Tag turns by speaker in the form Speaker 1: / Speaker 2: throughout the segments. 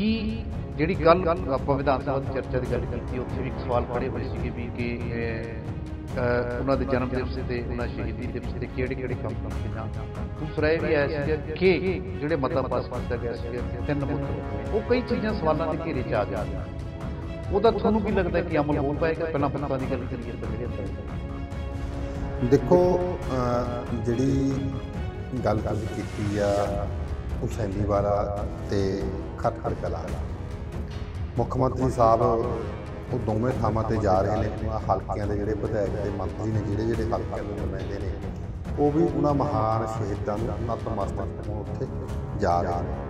Speaker 1: ਕੀ ਜਿਹੜੀ ਗੱਲ ਆਪਾਂ ਵਿਧਾਨ ਸਭਾ ਦੀ ਚਰਚਾ ਦੀ ਗੱਲ ਕੀਤੀ ਉੱਥੇ ਵੀ ਇੱਕ ਸਵਾਲ ਖੜੇ ਹੋਏ ਸੀਗੇ ਵੀ ਕਿ ਉਹਨਾਂ ਦੇ ਜਨਮ ਦਿਵਸ ਤੇ ਉਹਨਾਂ ਸ਼ਹੀਦੀ ਦਿਵਸ ਤੇ ਕਿਹੜੇ ਕਿਹੜੇ ਕੰਮ ਕੀਤੇ ਜਾਂ ਦੂਸਰਾ ਇਹ ਵੀ ਆਇਆ ਸੀ ਕਿ ਜਿਹੜੇ ਮਤਾ ਪਾਸ ਕੀਤਾ ਗਿਆ ਸੀ ਤਿੰਨ ਮੁੱਖ ਉਹ ਕਈ ਚੀਜ਼ਾਂ ਸਵਾਲਾਂ ਦੇ ਘੇਰੇ 'ਚ ਆ ਜਾਂਦੀਆਂ ਉਹਦਾ ਤੁਹਾਨੂੰ ਕੀ ਲੱਗਦਾ ਕਿ ਅਮਲ ਹੋ ਪਾਏਗਾ ਪਹਿਲਾਂ ਪੁੱਤਾਂ ਦੀ ਗੱਲ ਕਰੀਏ ਤਾਂ ਮੇਰੇ
Speaker 2: ਦੇਖੋ ਜਿਹੜੀ ਗੱਲ ਤੁਸੀਂ ਕੀਤੀ ਆ ਹੁਸੈਨੀ ਵਾਲਾ ਤੇ ਖਟਖੜ ਕਲਾ ਮੁੱਖ ਮੰਤਰੀ ਸਾਹਿਬ ਉਹ ਦੋਵੇਂ ਥਾਵਾਂ ਤੇ ਜਾ ਰਹੇ ਨੇ ਹਲਕਿਆਂ ਦੇ ਜਿਹੜੇ ਵਿਧਾਇਕ ਤੇ ਮੰਤਰੀ ਨੇ ਜਿਹੜੇ ਜਿਹੜੇ ਹਲਕਿਆਂ ਦੇ ਨੁਮਾਇੰਦੇ ਨੇ ਉਹ ਵੀ ਉਹਨਾਂ ਮਹਾਨ ਸ਼ਹੀਦਾਂ ਨੂੰ ਨਤਮਸਤਕ ਹੋਣ ਉੱਥੇ ਜਾ ਰਹੇ ਨੇ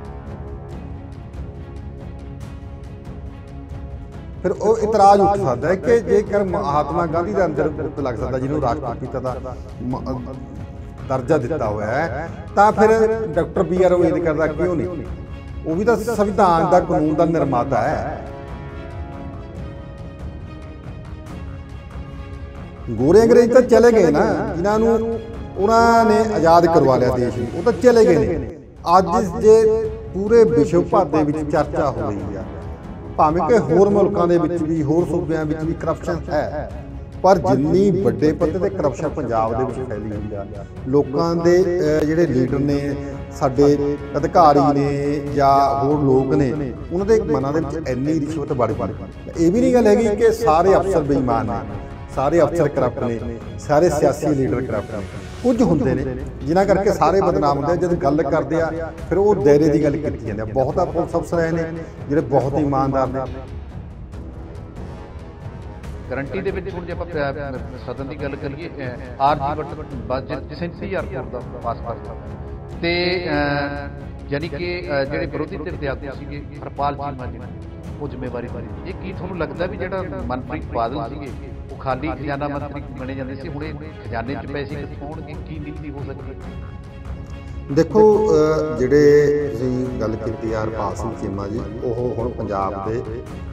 Speaker 2: ਫਿਰ ਉਹ ਇਤਰਾਜ਼ ਉੱਠ ਸਕਦਾ ਹੈ ਕਿ ਜੇਕਰ ਮਹਾਤਮਾ ਗਾਂਧੀ ਦਾ ਅੰਦਰ ਲੱਗ ਸਕਦਾ ਜਿਹਨੂੰ ਰਾਸ਼ਟਰ ਕੀਤਾ ਦਾ ਦਰਜਾ ਦਿੱਤਾ ਹੋਇਆ ਹੈ ਤਾਂ ਫਿਰ ਡਾਕਟਰ ਬੀ ਆਰ ਅੰਬੇਦਕਰ ਕਰਦਾ ਕਿਉਂ ਨਹੀਂ ਉਹ ਵੀ ਤਾਂ ਸੰਵਿਧਾਨ ਦਾ ਕਾਨੂੰਨ ਦਾ ਨਿਰਮਾਤਾ ਹੈ ਗੋਰੇ ਅੰਗਰੇਜ਼ ਤਾਂ ਚਲੇ ਗਏ ਨਾ ਜਿਨ੍ਹਾਂ ਨੂੰ ਉਹਨਾਂ ਨੇ ਆਜ਼ਾਦ ਕਰਵਾ ਲਿਆ ਦੇਸ਼ ਨੂੰ ਉਹ ਤਾਂ ਚਲੇ ਗਏ ਨੇ ਅੱਜ ਜੇ ਪੂਰੇ ਵਿਸ਼ਵ ਭਰ ਦੇ ਵਿੱਚ ਚਰਚਾ ਹੋ ਰਹੀ ਆ ਭਾਵੇਂ ਕਿ ਹੋਰ ਮੁਲਕਾਂ ਦੇ ਵਿੱਚ ਵੀ ਹੋਰ ਸੂਬਿਆਂ ਵਿੱਚ ਵੀ ਕਰਪਸ਼ਨ ਹੈ ਪਰ ਜਿੰਨੀ ਵੱਡੇ ਪੱਧਰ ਤੇ ਕਰਪਸ਼ਨ ਪੰਜਾਬ ਦੇ ਵਿੱਚ ਫੈਲੀ ਹੋਈ ਆ ਲੋਕਾਂ ਦੇ ਜਿਹੜੇ ਲੀਡਰ ਨੇ ਸਾਡੇ ਅਧਿਕਾਰੀ ਨੇ ਜਾਂ ਹੋਰ ਲੋਕ ਨੇ ਉਹਨਾਂ ਦੇ ਮਨਾਂ ਦੇ ਵਿੱਚ ਇੰਨੀ ਰਿਸ਼ਵਤ ਵੜ ਗਈ ਇਹ ਵੀ ਨਹੀਂ ਗੱਲ ਹੈਗੀ ਕਿ ਸਾਰੇ ਅਫਸਰ ਬੇਈਮਾਨ ਨੇ ਸਾਰੇ ਅਫਸਰ ਕਰਪਟ ਨੇ ਸਾਰੇ ਸਿਆਸੀ ਲੀਡਰ ਕਰਪਟ ਨੇ ਕੁਝ ਹੁੰਦੇ ਨੇ ਜਿਨ੍ਹਾਂ ਕਰਕੇ ਸਾਰੇ ਬਦਨਾਮ ਹੁੰਦੇ ਆ। ਜਦ ਗੱਲ ਕਰਦੇ ਆ ਫਿਰ ਉਹ ਦਾਇਰੇ ਦੀ ਗੱਲ ਕੀਤੀ ਜਾਂਦੀ ਆ ਬਹੁਤਾ ਪੁਲਿਸ ਅਫਸਰ ਆਏ ਨੇ ਜਿਹੜੇ ਬਹੁਤ ਇਮਾਨਦਾਰ ਨੇ ਗਰੰਟੀ
Speaker 1: ਦੇ ਵਿੱਚ ਹੁਣ ਜੇ ਆਪਾਂ ਸਦਨ ਦੀ ਗੱਲ ਕਰੀਏ ਆਰਜੀ ਬਜਟ 37000 ਕਰੋੜ ਦਾ ਪਾਸ ਕਰਤਾ ਤੇ ਯਾਨੀ ਕਿ ਜਿਹੜੇ ਵਿਰੋਧੀ ਧਿਰ ਦੇ ਆਗੂ ਸੀਗੇ ਹਰਪਾਲ ਚੀਮਾ ਜੀ ਉਹ ਜ਼ਿੰਮੇਵਾਰੀ ਇਹ ਕੀ ਤੁਹਾਨੂੰ ਲੱਗਦਾ ਵੀ ਜਿਹੜਾ ਮਨਪ੍ਰੀਤ ਬਾਦਲ ਸੀਗੇ ਉਹ ਖਾਲੀ ਖਜ਼ਾਨਾ ਮੰਤਰੀ ਬਣੇ ਜਾਂਦੇ ਸੀ ਹੁਣ ਇਹ ਖਜ਼ਾਨੇ 'ਚ ਪੈਸੇ ਕਿੱਥੋਂ ਆਉਣਗੇ ਕੀ ਨੀਤੀ ਹੋ ਸਕਦੀ
Speaker 2: ਦੇਖੋ ਜਿਹੜੇ ਤੁਸੀਂ ਗੱਲ ਕੀਤੀ ਯਾਰ ਸਿੰਘ ਚੀਮਾ ਜੀ ਉਹ ਹੁਣ ਪੰਜਾਬ ਦੇ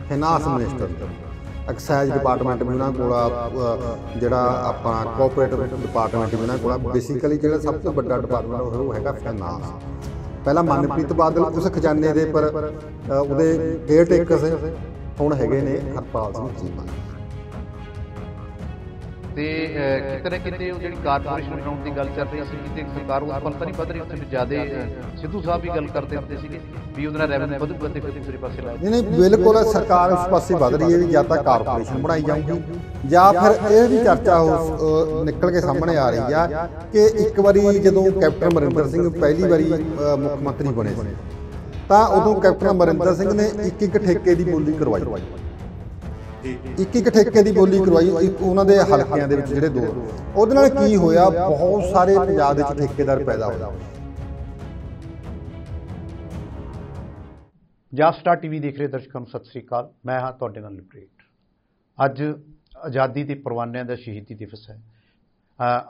Speaker 2: ਫਾਈਨਾਂਸ ਮਿਨਿਸਟਰ ਨੇ ਐਕਸਾਈਜ਼ ਡਿਪਾਰਟਮੈਂਟ ਵੀ ਉਹਨਾਂ ਕੋਲ ਜਿਹੜਾ ਆਪਣਾ ਕੋਆਪਰੇਟਿਵ ਡਿਪਾਰਟਮੈਂਟ ਵੀ ਉਹਨਾਂ ਕੋਲ ਬੇਸਿਕਲੀ ਜਿਹੜਾ ਸਭ ਤੋਂ ਵੱਡਾ ਡਿਪਾਰਟਮੈਂਟ ਉਹ ਹੈਗਾ ਫਾਈਨਾਂਸ ਪਹਿਲਾਂ ਮਨਪ੍ਰੀਤ ਬਾਦਲ ਉਸ ਖਜ਼ਾਨੇ ਦੇ ਪਰ ਉਹਦੇ ਕੇਅਰ ਟੇਕਰ ਹੁਣ ਹੈਗੇ ਨੇ ਹਰਪਾਲ ਸਿੰਘ ਚੀਮਾ
Speaker 1: ਤੇ ਕਿਤੇ ਕਿਤੇ ਉਹ ਜਿਹੜੀ ਕਾਰਪੋਰੇਸ਼ਨ ਬਣਾਉਣ ਦੀ ਗੱਲ ਕਰਦੇ ਸੀ ਕਿਤੇ ਸਰਕਾਰ ਉਸ ਪਰ ਤਾਂ ਨਹੀਂ ਵੱਧ ਰਹੀ ਉੱਥੇ ਜਿਆਦਾ ਸਿੱਧੂ ਸਾਹਿਬ ਵੀ ਗੱਲ ਕਰਦੇ ਹੁੰਦੇ ਸੀਗੇ ਵੀ ਉਹਦਾ ਰੈਵਨਿਊ ਵਧੂ
Speaker 2: ਕਿਤੇ ਕੋਈ ਦੂਸਰੇ ਪਾਸੇ ਲਾਇਆ ਨਹੀਂ ਨਹੀਂ ਬਿਲਕੁਲ ਸਰਕਾਰ ਉਸ ਪਾਸੇ ਵੱਧ ਰਹੀ ਹੈ ਵੀ ਜਾਂ ਤਾਂ ਕਾਰਪੋਰੇਸ਼ਨ ਬਣਾਈ ਜਾਊਗੀ ਜਾਂ ਫਿਰ ਇਹ ਵੀ ਚਰਚਾ ਹੋ ਨਿਕਲ ਕੇ ਸਾਹਮਣੇ ਆ ਰਹੀ ਆ ਕਿ ਇੱਕ ਵਾਰੀ ਜਦੋਂ ਕੈਪਟਨ ਮਰਿੰਦਰ ਸਿੰਘ ਪਹਿਲੀ ਵਾਰੀ ਮੁੱਖ ਮੰਤਰੀ ਬਣੇ ਸੀ ਤਾਂ ਉਦੋਂ ਕੈਪਟਨ ਮਰਿੰਦਰ ਸਿੰਘ ਨੇ ਇੱਕ ਇੱਕ ਠੇਕੇ ਦੀ ਬੋਲੀ ਕਰਵਾਈ ਇੱਕ ਇੱਕ ਠੇਕੇ ਦੀ ਬੋਲੀ ਕਰਵਾਈ ਇੱਕ ਉਹਨਾਂ ਦੇ ਹਲਕਿਆਂ ਦੇ ਵਿੱਚ ਜਿਹੜੇ ਦੋ ਉਹਦੇ ਨਾਲ ਕੀ ਹੋਇਆ ਬਹੁਤ ਸਾਰੇ ਪੰਜਾਬ ਦੇ ਵਿੱਚ ਠੇਕੇਦਾਰ ਪੈਦਾ ਹੋਏ
Speaker 1: ਜਾਸਟਾ ਟੀਵੀ ਦੇਖ ਰਹੇ ਦਰਸ਼ਕਾਂ ਨੂੰ ਸਤਿ ਸ੍ਰੀ ਅਕਾਲ ਮੈਂ ਹਾਂ ਤੁਹਾਡੇ ਨਾਲ ਲਿਬਰੇਟ ਅੱਜ ਆਜ਼ਾਦੀ ਦੇ ਪਰਵਾਨਿਆਂ ਦਾ ਸ਼ਹੀਦੀ ਦਿਵਸ ਹੈ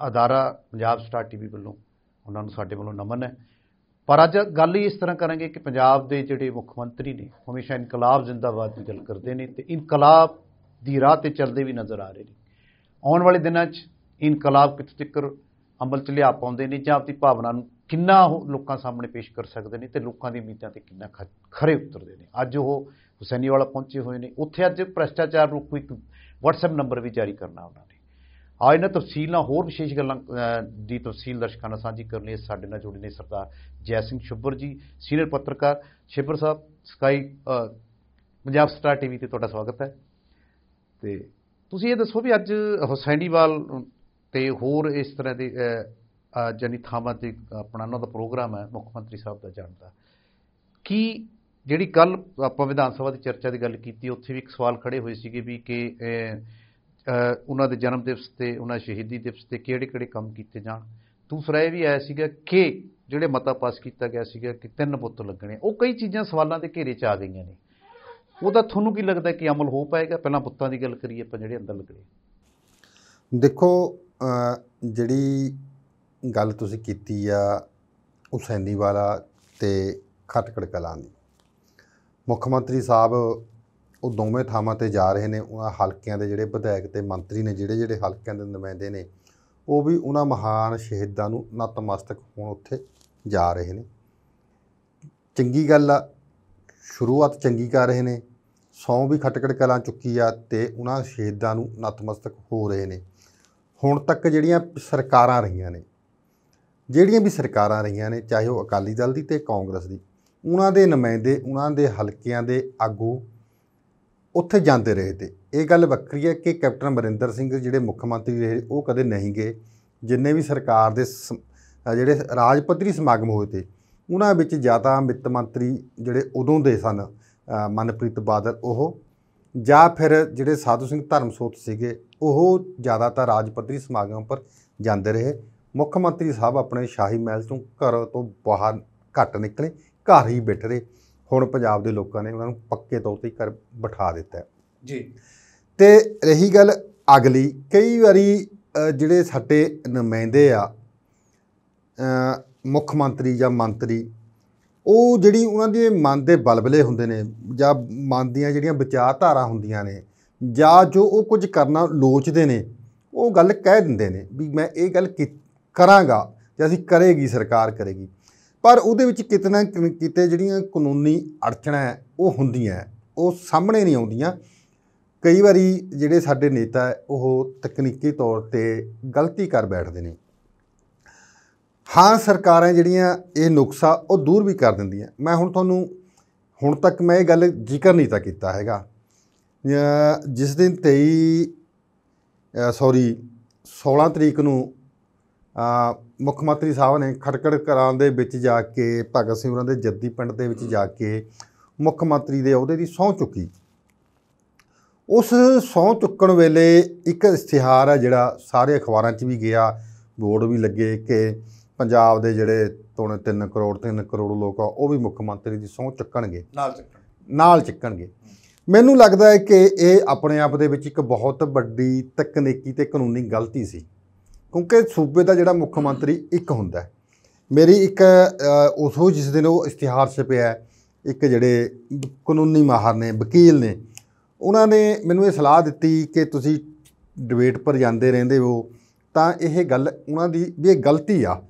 Speaker 1: ਅਦਾਰਾ ਪੰਜਾਬ ਸਟਾਰ ਟੀਵੀ ਵੱਲੋਂ ਉਹਨਾਂ ਨੂੰ ਸਾਡੇ ਵੱਲੋਂ ਨਮਨ ਹੈ ਪਰ ਅੱਜ ਗੱਲ ਹੀ ਇਸ ਤਰ੍ਹਾਂ ਕਰਾਂਗੇ ਕਿ ਪੰਜਾਬ ਦੇ ਜਿਹੜੇ ਮੁੱਖ ਮੰਤਰੀ ਨੇ ਹਮੇਸ਼ਾ ਇਨਕਲਾਬ ਜ਼ਿੰਦਾਬਾਦ ਦੀ ਗੱਲ ਕਰਦੇ ਨੇ ਤੇ ਇਨਕਲਾਬ ਦੀ ਰਾਹ ਤੇ ਚੱਲਦੇ ਵੀ ਨਜ਼ਰ ਆ ਰਹੇ ਨੇ ਆਉਣ ਵਾਲੇ ਦਿਨਾਂ 'ਚ ਇਨਕਲਾਬ ਕਿਤੇ ਤੱਕ ਅਮਲ 'ਚ ਲਿਆ ਪਾਉਂਦੇ ਨੇ ਜਾਂ ਆਪਣੀ ਭਾਵਨਾ ਨੂੰ ਕਿੰਨਾ ਉਹ ਲੋਕਾਂ ਸਾਹਮਣੇ ਪੇਸ਼ ਕਰ ਸਕਦੇ ਨੇ ਤੇ ਲੋਕਾਂ ਦੀ ਉਮੀਦਾਂ ਤੇ ਕਿੰਨਾ ਖਰੇ ਉਤਰਦੇ ਨੇ ਅੱਜ ਉਹ ਹੁਸੈਨੀ ਵਾਲਾ ਪਹੁੰਚੇ ਹੋਏ ਨੇ ਉੱਥੇ ਅੱਜ ਭ੍ਰਸ਼ਟਾਚਾਰ ਨੂੰ ਕੋਈ WhatsApp ਨੰਬਰ ਵੀ ਜਾਰੀ ਕਰਨਾ ਉਹਨਾਂ ਨੇ ਆ ਇਹਨਾਂ ਤਫਸੀਲਾਂ ਹੋਰ ਵਿਸ਼ੇਸ਼ ਗੱਲਾਂ ਦੀ ਤਫਸੀਲ ਦਰਸ਼ਕਾਂ ਨਾਲ ਸਾਂਝੀ ਕਰਨੀ ਹੈ ਸਾਡੇ ਨਾਲ ਜੁੜੇ ਨੇ ਸਰਦਾਰ ਜੈ ਸਿੰਘ ਸ਼ੁਭਰ ਜੀ ਸੀਨੀਅਰ ਪੱਤਰਕਾਰ ਛੇਪਰ ਸਾਹਿਬ ਸਕਾਈ ਪੰਜਾਬ ਸਟਾਰ ਟੀਵੀ ਤੇ ਤੁਹਾਡਾ ਸਵਾਗਤ ਹੈ ਤੇ ਤੁਸੀਂ ਇਹ ਦੱਸੋ ਵੀ ਅੱਜ ਹੁਸੈਨੀਵਾਲ ਤੇ ਹੋਰ ਇਸ ਤਰ੍ਹਾਂ ਦੇ ਜਾਨੀ ਥਾਵਾਂ ਤੇ ਆਪਣਾ ਉਹਨਾਂ ਦਾ ਪ੍ਰੋਗਰਾਮ ਹੈ ਮੁੱਖ ਮੰਤਰੀ ਸਾਹਿਬ ਦਾ ਜਾਣਦਾ ਕੀ ਜਿਹੜੀ ਕੱਲ ਆਪਾਂ ਵਿਧਾਨ ਸਭਾ ਦੀ ਚਰਚਾ ਦੀ ਗੱਲ ਕੀਤੀ ਉੱਥੇ ਵੀ ਇੱਕ ਸਵਾਲ ਖੜੇ ਹੋਏ ਸੀਗੇ ਵੀ ਕਿ ਉਹਨਾਂ ਦੇ ਜਨਮ ਦਿਵਸ ਤੇ ਉਹਨਾਂ ਸ਼ਹੀਦੀ ਦਿਵਸ ਤੇ ਕਿਹੜੇ-ਕਿਹੜੇ ਕੰਮ ਕੀਤੇ ਜਾਣ ਦੂਸਰਾ ਇਹ ਵੀ ਆਇਆ ਸੀਗਾ ਕਿ ਜਿਹੜੇ ਮਤਾ ਪਾਸ ਕੀਤਾ ਗਿਆ ਸੀਗਾ ਕਿ ਤਿੰਨ ਪੁੱਤ ਲੱਗਣੇ ਉਹ ਕਈ ਚੀਜ਼ਾਂ ਸਵਾਲਾਂ ਦੇ ਘੇਰੇ 'ਚ ਆ ਗਈਆਂ ਨੇ ਉਹਦਾ ਤੁਹਾਨੂੰ ਕੀ ਲੱਗਦਾ ਕਿ ਅਮਲ ਹੋ ਪਾਏਗਾ ਪਹਿਲਾਂ ਪੁੱਤਾਂ ਦੀ ਗੱਲ ਕਰੀਏ ਆਪਾਂ ਜਿਹੜੇ ਅੰਦਰ ਲੱਗਣੇ
Speaker 2: ਦੇਖੋ ਜਿਹੜੀ ਗੱਲ ਤੁਸੀਂ ਕੀਤੀ ਆ ਹੁਸੈਨੀ ਵਾਲਾ ਤੇ ਖਟਕੜ ਕਲਾਂ ਦੀ ਮੁੱਖ ਮੰਤਰੀ ਸਾਹਿਬ ਉਹ ਦੋਵੇਂ ਥਾਵਾਂ ਤੇ ਜਾ ਰਹੇ ਨੇ ਉਹਨਾਂ ਹਲਕਿਆਂ ਦੇ ਜਿਹੜੇ ਵਿਧਾਇਕ ਤੇ ਮੰਤਰੀ ਨੇ ਜਿਹੜੇ ਜਿਹੜੇ ਹਲਕਿਆਂ ਦੇ ਨੁਮਾਇੰਦੇ ਨੇ ਉਹ ਵੀ ਉਹਨਾਂ ਮਹਾਨ ਸ਼ਹੀਦਾਂ ਨੂੰ ਨਤਮਸਤਕ ਹੋਣ ਉੱਥੇ ਜਾ ਰਹੇ ਨੇ ਚੰਗੀ ਗੱਲ ਆ ਸ਼ੁਰੂਆਤ ਚੰਗੀ ਕਰ ਰਹੇ ਨੇ ਸੌ ਵੀ ਖਟਕੜ ਕਲਾਂ ਚੁੱਕੀ ਆ ਤੇ ਉਹਨਾਂ ਸ਼ਹੀਦਾਂ ਨੂੰ ਨਤਮਸਤਕ ਹੋ ਰਹੇ ਨੇ ਹੁਣ ਤੱਕ ਜਿਹੜੀਆਂ ਸਰਕਾਰਾਂ ਰਹੀਆਂ ਨੇ ਜਿਹੜੀਆਂ ਵੀ ਸਰਕਾਰਾਂ ਰਹੀਆਂ ਨੇ ਚਾਹੇ ਉਹ ਅਕਾਲੀ ਦਲ ਦੀ ਤੇ ਕਾਂਗਰਸ ਦੀ ਉਹਨਾਂ ਦੇ ਨੁਮਾਇੰਦੇ ਉਹਨਾਂ ਦੇ ਹਲਕਿਆਂ ਦੇ ਆਗੂ ਉੱਥੇ ਜਾਂਦੇ ਰਹੇ ਤੇ ਇਹ ਗੱਲ ਵੱਖਰੀ ਹੈ ਕਿ ਕੈਪਟਨ ਮਰਿੰਦਰ ਸਿੰਘ ਜਿਹੜੇ ਮੁੱਖ ਮੰਤਰੀ ਰਹੇ ਉਹ ਕਦੇ ਨਹੀਂ ਗਏ ਜਿੰਨੇ ਵੀ ਸਰਕਾਰ ਦੇ ਜਿਹੜੇ ਰਾਜ ਪੱਧਰੀ ਸਮਾਗਮ ਹੋਏ ਤੇ ਉਹਨਾਂ ਵਿੱਚ ਜਿਆਦਾ ਮਿੱਤ ਮੰਤਰੀ ਜਿਹੜੇ ਉਦੋਂ ਦੇ ਸਨ ਮਨਪ੍ਰੀਤ ਬਾਦਲ ਉਹ ਜਾਂ ਫਿਰ ਜਿਹੜੇ ਸਾਧੂ ਸਿੰਘ ਧਰਮਸੋਤ ਸੀਗੇ ਉਹ ਜ਼ਿਆਦਾਤਰ ਰਾਜ ਪੱਧਰੀ ਸਮਾਗਮ ਪਰ ਜਾਂਦੇ ਰਹੇ ਮੁੱਖ ਮੰਤਰੀ ਸਾਹਿਬ ਆਪਣੇ ਸ਼ਾਹੀ ਮਹਿਲ ਤੋਂ ਘਰ ਤੋਂ ਬਾਹਰ ਘੱਟ ਨਿਕਲੇ ਘਰ ਹੀ ਬੈਠ ਰਹੇ ਹੁਣ ਪੰਜਾਬ ਦੇ ਲੋਕਾਂ ਨੇ ਉਹਨਾਂ ਨੂੰ ਪੱਕੇ ਤੌਰ ਤੇ ਘਰ ਬਿਠਾ ਦਿੱਤਾ ਜੀ ਤੇ ਰਹੀ ਗੱਲ ਅਗਲੀ ਕਈ ਵਾਰੀ ਜਿਹੜੇ ਸਾਡੇ ਨੁਮਾਇੰਦੇ ਆ ਮੁੱਖ ਮੰਤਰੀ ਜਾਂ ਮੰਤਰੀ ਉਹ ਜਿਹੜੀ ਉਹਨਾਂ ਦੇ ਮਨ ਦੇ ਬਲਬਲੇ ਹੁੰਦੇ ਨੇ ਜਾਂ ਮਨ ਦੀਆਂ ਜਿਹੜੀਆਂ ਵਿਚਾਰਧਾਰਾ ਹੁੰਦੀਆਂ ਨੇ ਜਾਂ ਜੋ ਉਹ ਕੁਝ ਕਰਨਾ ਲੋਚਦੇ ਨੇ ਉਹ ਗੱਲ ਕਹਿ ਦਿੰਦੇ ਨੇ ਵੀ ਮੈਂ ਇਹ ਗੱਲ ਕਰਾਂਗਾ ਜਾਂ ਅਸੀਂ ਕਰੇਗੀ ਸਰਕਾਰ ਕਰੇਗੀ ਪਰ ਉਹਦੇ ਵਿੱਚ ਕਿਤਨਾ ਕਿਤੇ ਜਿਹੜੀਆਂ ਕਾਨੂੰਨੀ ਅੜਚਣਾ ਉਹ ਹੁੰਦੀਆਂ ਉਹ ਸਾਹਮਣੇ ਨਹੀਂ ਆਉਂਦੀਆਂ ਕਈ ਵਾਰੀ ਜਿਹੜੇ ਸਾਡੇ ਨੇਤਾ ਉਹ ਤਕਨੀਕੀ ਤੌਰ ਤੇ ਗਲਤੀ ਕਰ ਬੈਠਦੇ ਨੇ ਹਾਂ ਸਰਕਾਰਾਂ ਜਿਹੜੀਆਂ ਇਹ ਨੁਕਸਾ ਉਹ ਦੂਰ ਵੀ ਕਰ ਦਿੰਦੀਆਂ ਮੈਂ ਹੁਣ ਤੁਹਾਨੂੰ ਹੁਣ ਤੱਕ ਮੈਂ ਇਹ ਗੱਲ ਜ਼ਿਕਰ ਨਹੀਂ ਤਾਂ ਕੀਤਾ ਹੈਗਾ ਜਿਸ ਦਿਨ 23 ਸੌਰੀ 16 ਤਰੀਕ ਨੂੰ ਮੁੱਖ ਮੰਤਰੀ ਸਾਹਿਬ ਨੇ ਖਟਕੜ ਕਰਾਂ ਦੇ ਵਿੱਚ ਜਾ ਕੇ ਭਗਤ ਸਿੰਘ ਹੋਰਾਂ ਦੇ ਜੱਦੀ ਪਿੰਡ ਦੇ ਵਿੱਚ ਜਾ ਕੇ ਮੁੱਖ ਮੰਤਰੀ ਦੇ ਅਹੁਦੇ ਦੀ ਸਹੁੰ ਚੁੱਕੀ ਉਸ ਸਹੁੰ ਚੁੱਕਣ ਵੇਲੇ ਇੱਕ ਇਸ਼ਤਿਹਾਰ ਆ ਜਿਹੜਾ ਸਾਰੇ ਅਖਬਾਰਾਂ 'ਚ ਵੀ ਗਿਆ ਬੋਰਡ ਵੀ ਲੱਗੇ ਕਿ ਪੰਜਾਬ ਦੇ ਜਿਹੜੇ ਤੋਂ 3 ਕਰੋੜ 3 ਕਰੋੜ ਲੋਕ ਆ ਉਹ ਵੀ ਮੁੱਖ ਮੰਤਰੀ ਦੀ ਸੌਂ ਚੱਕਣਗੇ ਨਾਲ ਚੱਕਣ ਨਾਲ ਚੱਕਣਗੇ ਮੈਨੂੰ ਲੱਗਦਾ ਹੈ ਕਿ ਇਹ ਆਪਣੇ ਆਪ ਦੇ ਵਿੱਚ ਇੱਕ ਬਹੁਤ ਵੱਡੀ ਤਕਨੀਕੀ ਤੇ ਕਾਨੂੰਨੀ ਗਲਤੀ ਸੀ ਕਿਉਂਕਿ ਸੂਬੇ ਦਾ ਜਿਹੜਾ ਮੁੱਖ ਮੰਤਰੀ ਇੱਕ ਹੁੰਦਾ ਹੈ ਮੇਰੀ ਇੱਕ ਉਸੋ ਜਿਸ ਦਿਨ ਉਹ ਇਸ਼ਤਿਹਾਰ ਛਪਿਆ ਇੱਕ ਜਿਹੜੇ ਕਾਨੂੰਨੀ ਮਾਹਰ ਨੇ ਵਕੀਲ ਨੇ ਉਹਨਾਂ ਨੇ ਮੈਨੂੰ ਇਹ ਸਲਾਹ ਦਿੱਤੀ ਕਿ ਤੁਸੀਂ ਡਿਬੇਟ ਪਰ ਜਾਂਦੇ ਰਹਿੰਦੇ ਹੋ ਤਾਂ ਇਹ ਗੱਲ ਉਹਨਾਂ ਦੀ ਵੀ ਇਹ ਗਲਤੀ ਆ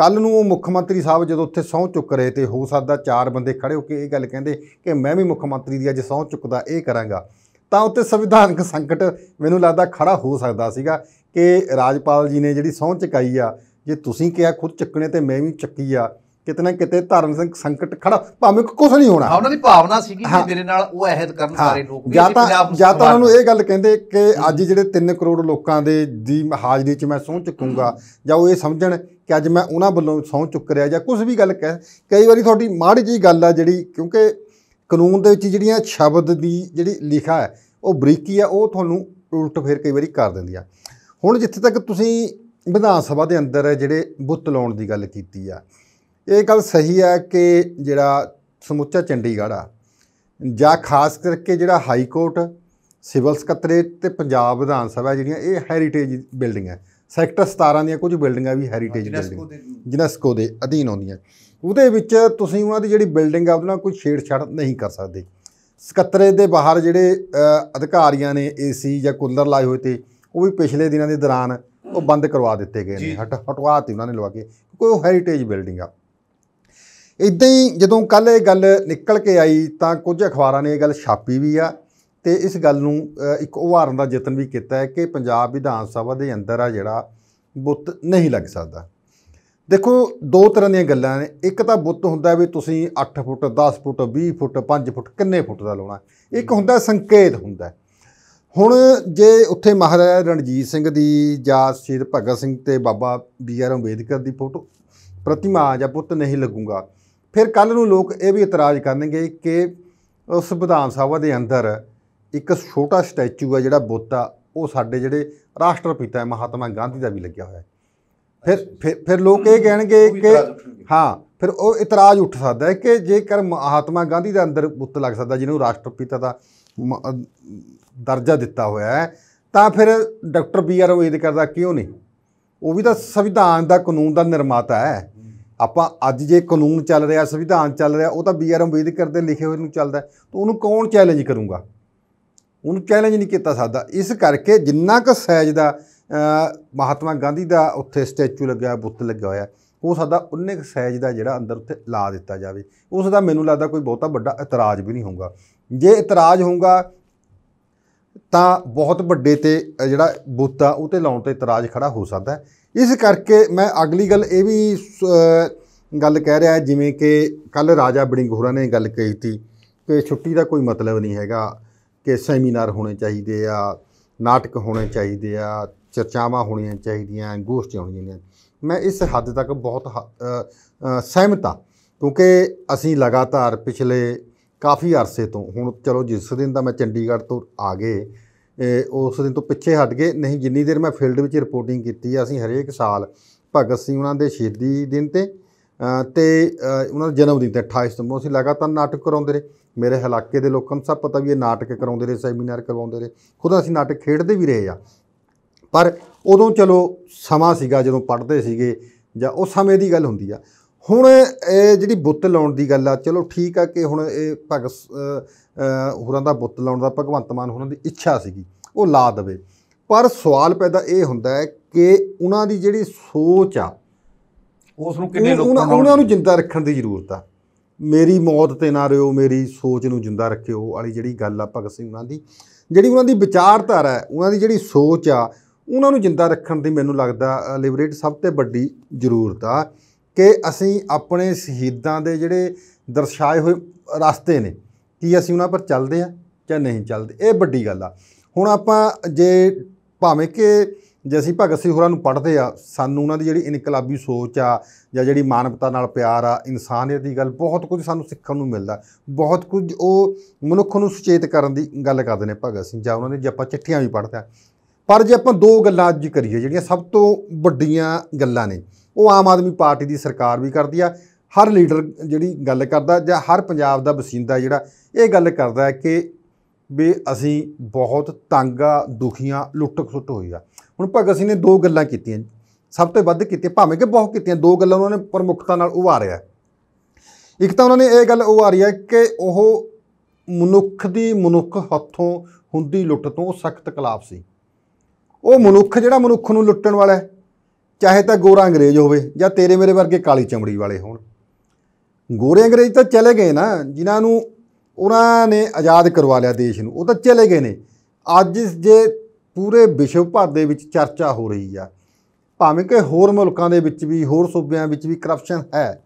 Speaker 2: ਕੱਲ ਨੂੰ ਉਹ ਮੁੱਖ ਮੰਤਰੀ ਸਾਹਿਬ ਜਦੋਂ ਉੱਥੇ ਸੌਂ ਚੁੱਕ ਰਹੇ ਤੇ ਹੋ ਸਕਦਾ ਚਾਰ ਬੰਦੇ ਖੜੇ ਹੋ ਕੇ ਇਹ ਗੱਲ ਕਹਿੰਦੇ ਕਿ ਮੈਂ ਵੀ ਮੁੱਖ ਮੰਤਰੀ ਦੀ ਅੱਜ ਸੌਂ ਚੁੱਕਦਾ ਇਹ ਕਰਾਂਗਾ ਤਾਂ ਉੱਤੇ ਸੰਵਿਧਾਨਕ ਸੰਕਟ ਮੈਨੂੰ ਲੱਗਦਾ ਖੜਾ ਹੋ ਸਕਦਾ ਸੀਗਾ ਕਿ ਰਾਜਪਾਲ ਜੀ ਨੇ ਜਿਹੜੀ ਸੌਂ ਚੁਕਾਈ ਆ ਜੇ ਤੁਸੀਂ ਕਿਹਾ ਖੁਦ ਚੱਕਣੇ ਤੇ ਮੈਂ ਵੀ ਚੱਕੀ ਆ ਕਿਤਨੇ ਕਿਤੇ ਧਰਮ ਸਿੰਘ ਸੰਕਟ ਖੜਾ ਭਾਵੇਂ ਕੁਝ ਨਹੀਂ ਹੋਣਾ ਉਹਨਾਂ ਦੀ ਭਾਵਨਾ
Speaker 1: ਸੀਗੀ ਕਿ ਮੇਰੇ ਨਾਲ ਉਹ ਅਹਿਦ ਕਰਨ ਸਾਰੇ ਲੋਕ ਜਾਂ ਤਾਂ ਜਾਂ ਤਾਂ ਉਹਨਾਂ ਨੂੰ ਇਹ
Speaker 2: ਗੱਲ ਕਹਿੰਦੇ ਕਿ ਅੱਜ ਜਿਹੜੇ 3 ਕਰੋੜ ਲੋਕਾਂ ਦੇ ਦੀ ਹਾਜ਼ਰੀ 'ਚ ਮੈਂ ਸੌਂ ਚੁੱਕੂਗਾ ਜਾਂ ਉਹ ਇਹ ਸਮਝਣ ਕਿ ਅੱਜ ਮੈਂ ਉਹਨਾਂ ਵੱਲੋਂ ਸੌਂ ਚੁੱਕ ਰਿਹਾ ਜਾਂ ਕੁਝ ਵੀ ਗੱਲ ਕਹਿ ਕਈ ਵਾਰੀ ਤੁਹਾਡੀ ਮਾੜੀ ਜੀ ਗੱਲ ਆ ਜਿਹੜੀ ਕਿਉਂਕਿ ਕਾਨੂੰਨ ਦੇ ਵਿੱਚ ਜਿਹੜੀਆਂ ਸ਼ਬਦ ਦੀ ਜਿਹੜੀ ਲਿਖਾ ਹੈ ਉਹ ਬਰੀਕੀ ਆ ਉਹ ਤੁਹਾਨੂੰ ਉਲਟ ਫੇਰ ਕਈ ਵਾਰੀ ਕਰ ਦਿੰਦੀ ਆ ਹੁਣ ਜਿੱਥੇ ਤੱਕ ਤੁਸੀਂ ਵਿਧਾਨ ਸਭਾ ਦੇ ਅੰਦਰ ਜਿਹੜੇ ਬੁੱਤ ਲਾਉਣ ਦੀ ਗੱਲ ਕੀਤੀ ਆ ਇਹ ਗੱਲ ਸਹੀ ਹੈ ਕਿ ਜਿਹੜਾ ਸਮੁੱਚਾ ਚੰਡੀਗੜ੍ਹ ਆ ਜਾਂ ਖਾਸ ਕਰਕੇ ਜਿਹੜਾ ਹਾਈ ਕੋਰਟ ਸਿਵਲ ਸਕੱਤਰੇ ਤੇ ਪੰਜਾਬ ਵਿਧਾਨ ਸਭਾ ਜਿਹੜੀਆਂ ਇਹ ਹੈਰੀਟੇਜ ਬਿਲਡਿੰਗ ਹੈ ਸੈਕਟਰ 17 ਦੀਆਂ ਕੁਝ ਬਿਲਡਿੰਗਾਂ ਵੀ ਹੈਰੀਟੇਜ ਬਿਲਡਿੰਗ ਯੂਨੈਸਕੋ ਦੇ ਅਧੀਨ ਆਉਂਦੀਆਂ ਉਹਦੇ ਵਿੱਚ ਤੁਸੀਂ ਉਹਨਾਂ ਦੀ ਜਿਹੜੀ ਬਿਲਡਿੰਗ ਆ ਉਹਨਾਂ ਕੋਈ ਕੋਈ ਛੇੜਛਾੜ ਨਹੀਂ ਕਰ ਸਕਦੇ ਸਕੱਤਰੇ ਦੇ ਬਾਹਰ ਜਿਹੜੇ ਅਧਿਕਾਰੀਆਂ ਨੇ ਏਸੀ ਜਾਂ ਕੂਲਰ ਲਾਏ ਹੋਏ ਤੇ ਉਹ ਵੀ ਪਿਛਲੇ ਦਿਨਾਂ ਦੇ ਦੌਰਾਨ ਉਹ ਬੰਦ ਕਰਵਾ ਦਿੱਤੇ ਗਏ ਨੇ ਹਟਵਾ ਹਟਵਾਤੀ ਉਹਨਾਂ ਨੇ ਲਵਾ ਕੇ ਕਿਉਂਕਿ ਉਹ ਹੈਰੀਟੇਜ ਬਿਲਡਿੰਗ ਆ ਇਦਾਂ ਹੀ ਜਦੋਂ ਕੱਲ ਇਹ ਗੱਲ ਨਿਕਲ ਕੇ ਆਈ ਤਾਂ ਕੁਝ ਅਖਬਾਰਾਂ ਨੇ ਇਹ ਗੱਲ ਛਾਪੀ ਵੀ ਆ ਤੇ ਇਸ ਗੱਲ ਨੂੰ ਇੱਕ ਉਹਾਰਨ ਦਾ ਯਤਨ ਵੀ ਕੀਤਾ ਹੈ ਕਿ ਪੰਜਾਬ ਵਿਧਾਨ ਸਭਾ ਦੇ ਅੰਦਰ ਆ ਜਿਹੜਾ ਬੁੱਤ ਨਹੀਂ ਲੱਗ ਸਕਦਾ ਦੇਖੋ ਦੋ ਤਰ੍ਹਾਂ ਦੀਆਂ ਗੱਲਾਂ ਨੇ ਇੱਕ ਤਾਂ ਬੁੱਤ ਹੁੰਦਾ ਵੀ ਤੁਸੀਂ 8 ਫੁੱਟ 10 ਫੁੱਟ 20 ਫੁੱਟ 5 ਫੁੱਟ ਕਿੰਨੇ ਫੁੱਟ ਦਾ ਲਾਉਣਾ ਇੱਕ ਹੁੰਦਾ ਸੰਕੇਤ ਹੁੰਦਾ ਹੁਣ ਜੇ ਉੱਥੇ ਮਹਾਰਾਜਾ ਰਣਜੀਤ ਸਿੰਘ ਦੀ ਜਾਂ ਸ਼ਹੀਦ ਭਗਤ ਸਿੰਘ ਤੇ ਬਾਬਾ ਬੀ ਆਰ ਅੰਬੇਦਕਰ ਦੀ ਫੋਟੋ ਪ੍ਰਤਿਮਾ ਜਾਂ ਬੁੱਤ ਨਹੀਂ ਲੱਗੂਗਾ ਫਿਰ ਕੱਲ ਨੂੰ ਲੋਕ ਇਹ ਵੀ ਇਤਰਾਜ਼ ਕਰਨਗੇ ਕਿ ਉਸ ਵਿਧਾਨ ਸਭਾ ਦੇ ਅੰਦਰ ਇੱਕ ਛੋਟਾ ਸਟੈਚੂ ਆ ਜਿਹੜਾ ਬੁੱਤ ਆ ਉਹ ਸਾਡੇ ਜਿਹੜੇ ਰਾਸ਼ਟਰਪਿਤਾ ਮਹਾਤਮਾ ਗਾਂਧੀ ਦਾ ਵੀ ਲੱਗਿਆ ਹੋਇਆ ਫਿਰ ਫਿਰ ਫਿਰ ਲੋਕ ਇਹ ਕਹਿਣਗੇ ਕਿ ਹਾਂ ਫਿਰ ਉਹ ਇਤਰਾਜ਼ ਉੱਠ ਸਕਦਾ ਹੈ ਕਿ ਜੇਕਰ ਮਹਾਤਮਾ ਗਾਂਧੀ ਦਾ ਅੰਦਰ ਬੁੱਤ ਲੱਗ ਸਕਦਾ ਜਿਹਨੂੰ ਰਾਸ਼ਟਰਪਿਤਾ ਦਾ ਦਰਜਾ ਦਿੱਤਾ ਹੋਇਆ ਹੈ ਤਾਂ ਫਿਰ ਡਾਕਟਰ ਬੀ ਆਰ ਅੰਬੇਦਕਰ ਦਾ ਕਿਉਂ ਨਹੀਂ ਉਹ ਵੀ ਤਾਂ ਸੰਵਿਧਾਨ ਦਾ ਕਾਨੂੰਨ ਦਾ ਨਿਰਮਾਤਾ ਹੈ ਆਪਾਂ ਅੱਜ ਜੇ ਕਾਨੂੰਨ ਚੱਲ ਰਿਹਾ ਸੰਵਿਧਾਨ ਚੱਲ ਰਿਹਾ ਉਹ ਤਾਂ ਬੀ ਆਰ ਅੰਬੇਦਕਰ ਦੇ ਲਿਖੇ ਹੋਏ ਨੂੰ ਚੱਲਦਾ ਤਾਂ ਉਹਨੂੰ ਕੌਣ ਚੈਲੰਜ ਕਰੂਗਾ ਉਹਨੂੰ ਚੈਲੰਜ ਨਹੀਂ ਕੀਤਾ ਸਕਦਾ ਇਸ ਕਰਕੇ ਜਿੰਨਾ ਕੁ ਸਹਿਜ ਦਾ ਮਹਾਤਮਾ ਗਾਂਧੀ ਦਾ ਉੱਥੇ ਸਟੈਚੂ ਲੱਗਿਆ ਬੁੱਤ ਲੱਗਿਆ ਹੋਇਆ ਉਹ ਸਾਦਾ ਉਹਨੇ ਕੁ ਸਹਿਜ ਦਾ ਜਿਹੜਾ ਅੰਦਰ ਉੱਤੇ ਲਾ ਦਿੱਤਾ ਜਾਵੇ ਉਸ ਦਾ ਮੈਨੂੰ ਲੱਗਦਾ ਕੋਈ ਬਹੁਤਾ ਵੱਡਾ ਇਤਰਾਜ਼ ਵੀ ਨਹੀਂ ਹੋਊਗਾ ਜੇ ਇਤਰਾਜ਼ ਹੋਊਗਾ ਤਾਂ ਬਹੁਤ ਵੱਡੇ ਤੇ ਜਿਹੜਾ ਬੁੱਤ ਆ ਉਹ ਤੇ ਲਾਉਣ ਤੇ ਇਤਰਾਜ਼ ਖੜਾ ਹੋ ਸਕਦਾ ਇਸ ਕਰਕੇ ਮੈਂ ਅਗਲੀ ਗੱਲ ਇਹ ਵੀ ਗੱਲ ਕਹਿ ਰਿਹਾ ਜਿਵੇਂ ਕਿ ਕੱਲ ਰਾਜਾ ਬੜਿੰਗ ਹੋਰਾਂ ਨੇ ਗੱਲ ਕਹੀ ਸੀ ਕਿ ਛੁੱਟੀ ਦਾ ਕੋਈ ਮਤਲਬ ਨਹੀਂ ਹੈਗਾ ਕਿ ਸੈਮੀਨਾਰ ਹੋਣੇ ਚਾਹੀਦੇ ਆ ਨਾਟਕ ਹੋਣੇ ਚਾਹੀਦੇ ਆ ਚਰਚਾਵਾਂ ਹੋਣੀਆਂ ਚਾਹੀਦੀਆਂ ਗੋਸ਼ਟੀਆਂ ਹੋਣੀਆਂ ਚਾਹੀਦੀਆਂ ਮੈਂ ਇਸ ਹੱਦ ਤੱਕ ਬਹੁਤ ਸਹਿਮਤਾ ਕਿਉਂਕਿ ਅਸੀਂ ਲਗਾਤਾਰ ਪਿਛਲੇ ਕਾਫੀ ਅਰਸੇ ਤੋਂ ਹੁਣ ਚਲੋ ਜਿਸ ਦਿਨ ਦਾ ਮੈਂ ਚੰਡੀਗੜ੍ਹ ਤੋਂ ਆ ਗਏ ਉਸ ਦਿਨ ਤੋਂ ਪਿੱਛੇ ਹਟ ਗਏ ਨਹੀਂ ਜਿੰਨੀ ਦੇਰ ਮੈਂ ਫੀਲਡ ਵਿੱਚ ਰਿਪੋਰਟਿੰਗ ਕੀਤੀ ਆ ਅਸੀਂ ਹਰੇਕ ਸਾਲ ਭਗਤ ਸਿੰਘ ਉਹਨਾਂ ਦੇ ਸ਼ਹੀਦੀ ਦਿਨ ਤੇ ਤੇ ਉਹਨਾਂ ਦਾ ਜਨਮ ਦਿਨ ਤੇ 28 ਸਤੰਬਰ ਅਸੀਂ ਲਗਾਤਾਰ ਨਾਟਕ ਕਰਾਉਂਦੇ ਰਹੇ ਮੇਰੇ ਹਲਾਕੇ ਦੇ ਲੋਕਾਂ ਨੂੰ ਸਭ ਪਤਾ ਵੀ ਇਹ ਨਾਟਕ ਕਰਾਉਂਦੇ ਰਹੇ ਸੈਮੀਨਾਰ ਕਰਵਾਉਂਦੇ ਰਹੇ ਖੁਦ ਅਸੀਂ ਨਾਟਕ ਖੇਡਦੇ ਵੀ ਰਹੇ ਆ ਪਰ ਉਦੋਂ ਚਲੋ ਸਮਾਂ ਸੀਗਾ ਜਦੋਂ ਪੜ੍ਹਦੇ ਸੀਗੇ ਜਾਂ ਉਸ ਸਮੇਂ ਦੀ ਗੱਲ ਹੁੰਦੀ ਆ ਹੁਣ ਇਹ ਜਿਹੜੀ ਬੁੱਤ ਲਾਉਣ ਦੀ ਗੱਲ ਆ ਚਲੋ ਠੀਕ ਆ ਕਿ ਹੁਣ ਇਹ ਭਗਤ ਹੋਰਾਂ ਦਾ ਬੁੱਤ ਲਾਉਣ ਦਾ ਭਗਵੰਤ ਮਾਨ ਹੋਰਾਂ ਦੀ ਇੱਛਾ ਸੀਗੀ ਉਹ ਲਾ ਦਵੇ ਪਰ ਸਵਾਲ ਪੈਦਾ ਇਹ ਹੁੰਦਾ ਹੈ ਕਿ ਉਹਨਾਂ ਦੀ ਜਿਹੜੀ ਸੋਚ ਆ ਉਸ ਨੂੰ ਕਿੰਨੇ ਲੋਕ ਉਹਨਾਂ ਨੂੰ ਜਿੰਦਾ ਰੱਖਣ ਦੀ ਜ਼ਰੂਰਤ ਆ ਮੇਰੀ ਮੌਤ ਤੇ ਨਾ ਰਿਓ ਮੇਰੀ ਸੋਚ ਨੂੰ ਜਿੰਦਾ ਰੱਖਿਓ ਵਾਲੀ ਜਿਹੜੀ ਗੱਲ ਆ ਭਗਤ ਸਿੰਘ ਉਹਨਾਂ ਦੀ ਜਿਹੜੀ ਉਹਨਾਂ ਦੀ ਵਿਚਾਰਧਾਰਾ ਹੈ ਉਹਨਾਂ ਦੀ ਜਿਹੜੀ ਸੋਚ ਆ ਉਹਨਾਂ ਨੂੰ ਜਿੰਦਾ ਰੱਖਣ ਦੀ ਮੈਨੂੰ ਲੱਗਦਾ ਲਿਬਰੇਟ ਸਭ ਤੋਂ ਵੱਡੀ ਜ਼ਰੂਰਤ ਆ ਕਿ ਅਸੀਂ ਆਪਣੇ ਸ਼ਹੀਦਾਂ ਦੇ ਜਿਹੜੇ ਦਰਸਾਏ ਹੋਏ ਰਸਤੇ ਨੇ ਕੀ ਅਸੀਂ ਉਹਨਾਂ ਪਰ ਚੱਲਦੇ ਆ ਜਾਂ ਨਹੀਂ ਚੱਲਦੇ ਇਹ ਵੱਡੀ ਗੱਲ ਆ ਹੁਣ ਆਪਾਂ ਜੇ ਭਾਵੇਂ ਕਿ ਜੇ ਅਸੀਂ ਭਗਤ ਸਿੰਘ ਹੋਰਾਂ ਨੂੰ ਪੜ੍ਹਦੇ ਆ ਸਾਨੂੰ ਉਹਨਾਂ ਦੀ ਜਿਹੜੀ ਇਨਕਲਾਬੀ ਸੋਚ ਆ ਜਾਂ ਜਿਹੜੀ ਮਾਨਵਤਾ ਨਾਲ ਪਿਆਰ ਆ ਇਨਸਾਨੀਅਤ ਦੀ ਗੱਲ ਬਹੁਤ ਕੁਝ ਸਾਨੂੰ ਸਿੱਖਣ ਨੂੰ ਮਿਲਦਾ ਬਹੁਤ ਕੁਝ ਉਹ ਮਨੁੱਖ ਨੂੰ ਸੁਚੇਤ ਕਰਨ ਦੀ ਗੱਲ ਕਰਦੇ ਨੇ ਭਗਤ ਸਿੰਘ ਜਾਂ ਉਹਨਾਂ ਦੇ ਜੇ ਆਪਾਂ ਚਿੱਠੀਆਂ ਵੀ ਪੜ੍ਹਦੇ ਆ ਪਰ ਜੇ ਆਪਾਂ ਦੋ ਗੱਲਾਂ ਅੱਜ ਕਰੀਏ ਜਿਹੜੀਆਂ ਸਭ ਤੋਂ ਵੱਡੀਆਂ ਗੱਲਾਂ ਨੇ ਉਹ ਆਮ ਆਦਮੀ ਪਾਰਟੀ ਦੀ ਸਰਕਾਰ ਵੀ ਕਰਦੀ ਆ ਹਰ ਲੀਡਰ ਜਿਹੜੀ ਗੱਲ ਕਰਦਾ ਜਾਂ ਹਰ ਪੰਜਾਬ ਦਾ ਵਸਿੰਦਾ ਜਿਹੜਾ ਇਹ ਗੱਲ ਕਰਦਾ ਹੈ ਕਿ ਵੀ ਅਸੀਂ ਬਹੁਤ ਤੰਗਾ ਦੁਖੀਆਂ ਲੁੱਟ-ਖਸੁੱਟ ਹੋਈ ਆ ਹੁਣ ਭਗਤ ਸਿੰਘ ਨੇ ਦੋ ਗੱਲਾਂ ਕੀਤੀਆਂ ਸਭ ਤੋਂ ਵੱਧ ਕੀਤੀਆਂ ਭਾਵੇਂ ਕਿ ਬਹੁਤ ਕੀਤੀਆਂ ਦੋ ਗੱਲਾਂ ਉਹਨਾਂ ਨੇ ਪ੍ਰਮੁੱਖਤਾ ਨਾਲ ਉਭਾਰਿਆ ਇੱਕ ਤਾਂ ਉਹਨਾਂ ਨੇ ਇਹ ਗੱਲ ਉਭਾਰੀ ਹੈ ਕਿ ਉਹ ਮਨੁੱਖ ਦੀ ਮਨੁੱਖ ਹੱਥੋਂ ਹੁੰਦੀ ਲੁੱਟ ਤੋਂ ਸਖਤ ਖਿਲਾਫ ਸੀ ਉਹ ਮਨੁੱਖ ਜਿਹੜਾ ਮਨੁੱਖ ਨੂੰ ਲੁੱਟਣ ਵਾਲਾ ਹੈ ਚਾਹੇ ਤਾਂ ਗੋਰਾ ਅੰਗਰੇਜ਼ ਹੋਵੇ ਜਾਂ ਤੇਰੇ ਮੇਰੇ ਵਰਗੇ ਕਾਲੀ ਚਮੜੀ ਵਾਲੇ ਹੋਣ ਗੋਰੇ ਅੰਗਰੇਜ਼ ਤਾਂ ਚਲੇ ਗਏ ਨਾ ਜਿਨ੍ਹਾਂ ਨੂੰ ਉਹਨਾਂ ਨੇ ਆਜ਼ਾਦ ਕਰਵਾ ਲਿਆ ਦੇਸ਼ ਨੂੰ ਉਹ ਤਾਂ ਚਲੇ ਗਏ ਨੇ ਅੱਜ ਜੇ ਪੂਰੇ ਵਿਸ਼ਵ ਭਰ ਦੇ ਵਿੱਚ ਚਰਚਾ ਹੋ ਰਹੀ ਆ ਭਾਵੇਂ ਕਿ ਹੋਰ ਮੁਲਕਾਂ ਦੇ ਵਿੱਚ ਵੀ ਹੋਰ ਸੂਬਿਆਂ ਵਿੱਚ ਵੀ ਕਰਪਸ਼ਨ ਹੈ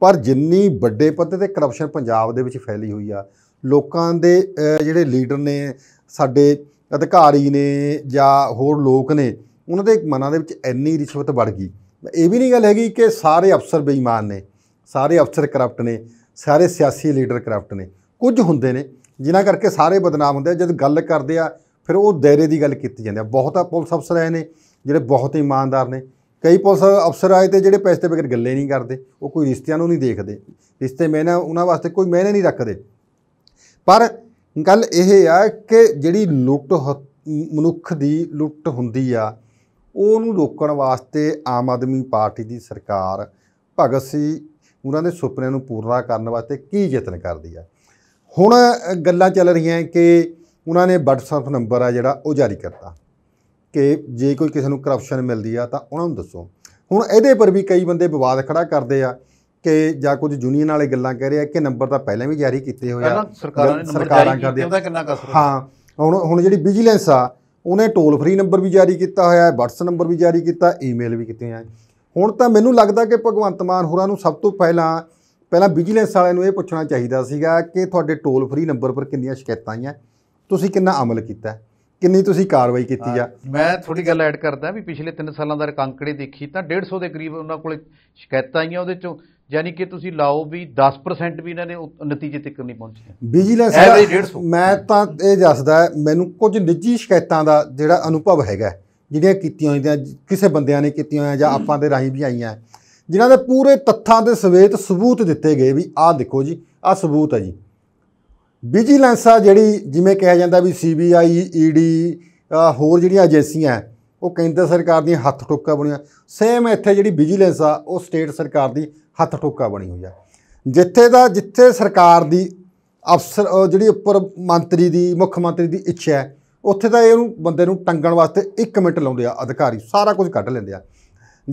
Speaker 2: ਪਰ ਜਿੰਨੀ ਵੱਡੇ ਪੱਧਰ ਤੇ ਕਰਪਸ਼ਨ ਪੰਜਾਬ ਦੇ ਵਿੱਚ ਫੈਲੀ ਹੋਈ ਆ ਲੋਕਾਂ ਦੇ ਜਿਹੜੇ ਲੀਡਰ ਨੇ ਸਾਡੇ ਅਧਿਕਾਰੀ ਨੇ ਜਾਂ ਹੋਰ ਲੋਕ ਨੇ ਉਹਨਾਂ ਦੇ ਮਨਾਂ ਦੇ ਵਿੱਚ ਇੰਨੀ ਰਿਸ਼ਵਤ ਵੜ ਗਈ ਇਹ ਵੀ ਨਹੀਂ ਗੱਲ ਹੈਗੀ ਕਿ ਸਾਰੇ ਅਫਸਰ ਬੇਈਮਾਨ ਨੇ ਸਾਰੇ ਅਫਸਰ ਕਰਪਟ ਨੇ ਸਾਰੇ ਸਿਆਸੀ ਲੀਡਰ ਕਰਪਟ ਨੇ ਕੁਝ ਹੁੰਦੇ ਨੇ ਜਿਨ੍ਹਾਂ ਕਰਕੇ ਸਾਰੇ ਬਦਨਾਮ ਹੁੰਦੇ ਆ ਜਦ ਗੱਲ ਕਰਦੇ ਆ ਫਿਰ ਉਹ ਦਾਇਰੇ ਦੀ ਗੱਲ ਕੀਤੀ ਜਾਂਦੀ ਆ ਬਹੁਤਾ ਪੁਲਿਸ ਅਫਸਰ ਆਏ ਨੇ ਜਿਹੜੇ ਬਹੁਤ ਇਮਾਨਦਾਰ ਨੇ ਕਈ ਪੁਲਿਸ ਅਫਸਰ ਆਏ ਤੇ ਜਿਹੜੇ ਪੈਸੇ ਤੇ ਬਗੈਰ ਗੱਲੇ ਨਹੀਂ ਕਰਦੇ ਉਹ ਕੋਈ ਰਿਸ਼ਤਿਆਂ ਨੂੰ ਨਹੀਂ ਦੇਖਦੇ ਰਿਸ਼ਤੇ ਮੈਨੇ ਉਹਨਾਂ ਵਾਸਤੇ ਕੋਈ ਮੈਨੇ ਨਹੀਂ ਰੱਖਦੇ ਪਰ ਗੱਲ ਇਹ ਆ ਕਿ ਜਿਹੜੀ ਲੁੱਟ ਮਨੁੱਖ ਦੀ ਲੁੱਟ ਹੁੰਦੀ ਆ ਉਹਨੂੰ ਰੋਕਣ ਵਾਸਤੇ ਆਮ ਆਦਮੀ ਪਾਰਟੀ ਦੀ ਸਰਕਾਰ ਭਗਤ ਸਿੰਘ ਉਹਨਾਂ ਦੇ ਸੁਪਨਿਆਂ ਨੂੰ ਪੂਰਾ ਕਰਨ ਵਾਸਤੇ ਕੀ ਯਤਨ ਕਰਦੀ ਹੈ ਹੁਣ ਗੱਲਾਂ ਚੱਲ ਰਹੀਆਂ ਕਿ ਉਹਨਾਂ ਨੇ WhatsApp ਨੰਬਰ ਆ ਜਿਹੜਾ ਉਹ ਜਾਰੀ ਕਰਤਾ ਕਿ ਜੇ ਕੋਈ ਕਿਸੇ ਨੂੰ ਕਰਪਸ਼ਨ ਮਿਲਦੀ ਆ ਤਾਂ ਉਹਨਾਂ ਨੂੰ ਦੱਸੋ ਹੁਣ ਇਹਦੇ ਪਰ ਵੀ ਕਈ ਬੰਦੇ ਵਿਵਾਦ ਖੜਾ ਕਰਦੇ ਆ ਕਿ ਜਾਂ ਕੁਝ ਯੂਨੀਅਨ ਵਾਲੇ ਗੱਲਾਂ ਕਹਿ ਰਹੇ ਆ ਕਿ ਨੰਬਰ ਤਾਂ ਪਹਿਲਾਂ ਵੀ ਜਾਰੀ ਕੀਤੇ ਹੋਏ ਆ ਸਰਕਾਰਾਂ ਨੇ ਨੰਬਰ ਜਾਰੀ ਕੀਤੇ ਉਹਦਾ ਕਿੰਨਾ ਕਸਰ ਹਾਂ ਹੁਣ ਹੁਣ ਜਿਹੜੀ ਵਿਜੀਲੈਂਸ ਆ ਉਹਨੇ ਟੋਲ ਫ੍ਰੀ ਨੰਬਰ ਵੀ ਜਾਰੀ ਕੀਤਾ ਹੋਇਆ ਹੈ WhatsApp ਨੰਬਰ ਵੀ ਜਾਰੀ ਕੀਤਾ ਈਮੇਲ ਵੀ ਕੀਤੀਆਂ ਹੁਣ ਤਾਂ ਮੈਨੂੰ ਲੱਗਦਾ ਕਿ ਭਗਵੰਤ ਮਾਨ ਹੋਰਾਂ ਨੂੰ ਸਭ ਤੋਂ ਪਹਿਲਾਂ ਪਹਿਲਾਂ ਵਿਜੀਲੈਂਸ ਵਾਲਿਆਂ ਨੂੰ ਇਹ ਪੁੱਛਣਾ ਚਾਹੀਦਾ ਸੀਗਾ ਕਿ ਤੁਹਾਡੇ ਟੋਲ ਫ੍ਰੀ ਨੰਬਰ ਪਰ ਕਿੰਨੀਆਂ ਸ਼ਿਕਾਇਤਾਂ ਆਈਆਂ ਤੁਸੀਂ ਕਿੰਨਾ ਅਮਲ ਕੀਤਾ ਕਿੰਨੀ ਤੁਸੀਂ ਕਾਰਵਾਈ ਕੀਤੀ ਆ
Speaker 1: ਮੈਂ ਥੋੜੀ ਗੱਲ ਐਡ ਕਰਦਾ ਵੀ ਪਿਛਲੇ 3 ਸਾਲਾਂ ਦਾ ਅੰਕੜੇ ਦੇਖੀ ਤਾਂ 150 ਦੇ ਕਰੀਬ ਉਹਨਾਂ ਕੋਲੇ ਸ਼ਿਕਾਇਤਾਂ ਆਈਆਂ ਉਹਦੇ ਚੋਂ ਯਾਨੀ ਕਿ ਤੁਸੀਂ ਲਾਓ ਵੀ 10% ਵੀ ਇਹਨਾਂ ਨੇ ਨਤੀਜੇ ਤੱਕ ਨਹੀਂ ਪਹੁੰਚੇ
Speaker 2: ਵਿਜੀਲੈਂਸ ਮੈਂ ਤਾਂ ਇਹ ਦੱਸਦਾ ਮੈਨੂੰ ਕੁਝ ਨਿੱਜੀ ਸ਼ਿਕਾਇਤਾਂ ਦਾ ਜਿਹੜਾ ਅਨੁਭਵ ਹੈਗਾ ਜਿਹੜੀਆਂ ਕੀਤੀਆਂ ਹੋਈਆਂ ਕਿਸੇ ਬੰਦਿਆਂ ਨੇ ਕੀਤੀਆਂ ਹੋਈਆਂ ਜਾਂ ਆਪਾਂ ਦੇ ਰਾਹੀਂ ਵੀ ਆਈਆਂ ਜਿਨ੍ਹਾਂ ਦੇ ਪੂਰੇ ਤੱਥਾਂ ਦੇ ਸਵੇਤ ਸਬੂਤ ਦਿੱਤੇ ਗਏ ਵੀ ਆਹ ਦੇਖੋ ਜੀ ਆਹ ਸਬੂਤ ਹੈ ਜੀ ਵਿਜੀਲੈਂਸ ਆ ਜਿਹੜੀ ਜਿਵੇਂ ਕਿਹਾ ਜਾਂਦਾ ਵੀ ਸੀਬੀਆਈ ਈਡੀ ਹੋਰ ਜਿਹੜੀਆਂ ਏਜੰਸੀਆਂ ਉਹ ਕੇਂਦਰ ਸਰਕਾਰ ਦੀਆਂ ਹੱਥ ਟੋਕਾ ਬਣੀਆਂ ਸੇਮ ਇੱਥੇ ਜਿਹੜੀ ਵਿਜੀਲੈਂਸ ਆ ਉਹ ਸਟੇਟ ਸਰਕਾਰ ਦੀ ਹੱਥ ਠੋਕਾ ਬਣੀ ਹੋਈ ਆ ਜਿੱਥੇ ਦਾ ਜਿੱਥੇ ਸਰਕਾਰ ਦੀ ਅਫਸਰ ਜਿਹੜੀ ਉੱਪਰ ਮੰਤਰੀ ਦੀ ਮੁੱਖ ਮੰਤਰੀ ਦੀ ਇੱਛਾ ਹੈ ਉੱਥੇ ਤਾਂ ਇਹਨੂੰ ਬੰਦੇ ਨੂੰ ਟੰਗਣ ਵਾਸਤੇ 1 ਮਿੰਟ ਲਾਉਂਦੇ ਆ ਅਧਿਕਾਰੀ ਸਾਰਾ ਕੁਝ ਕੱਢ ਲੈਂਦੇ ਆ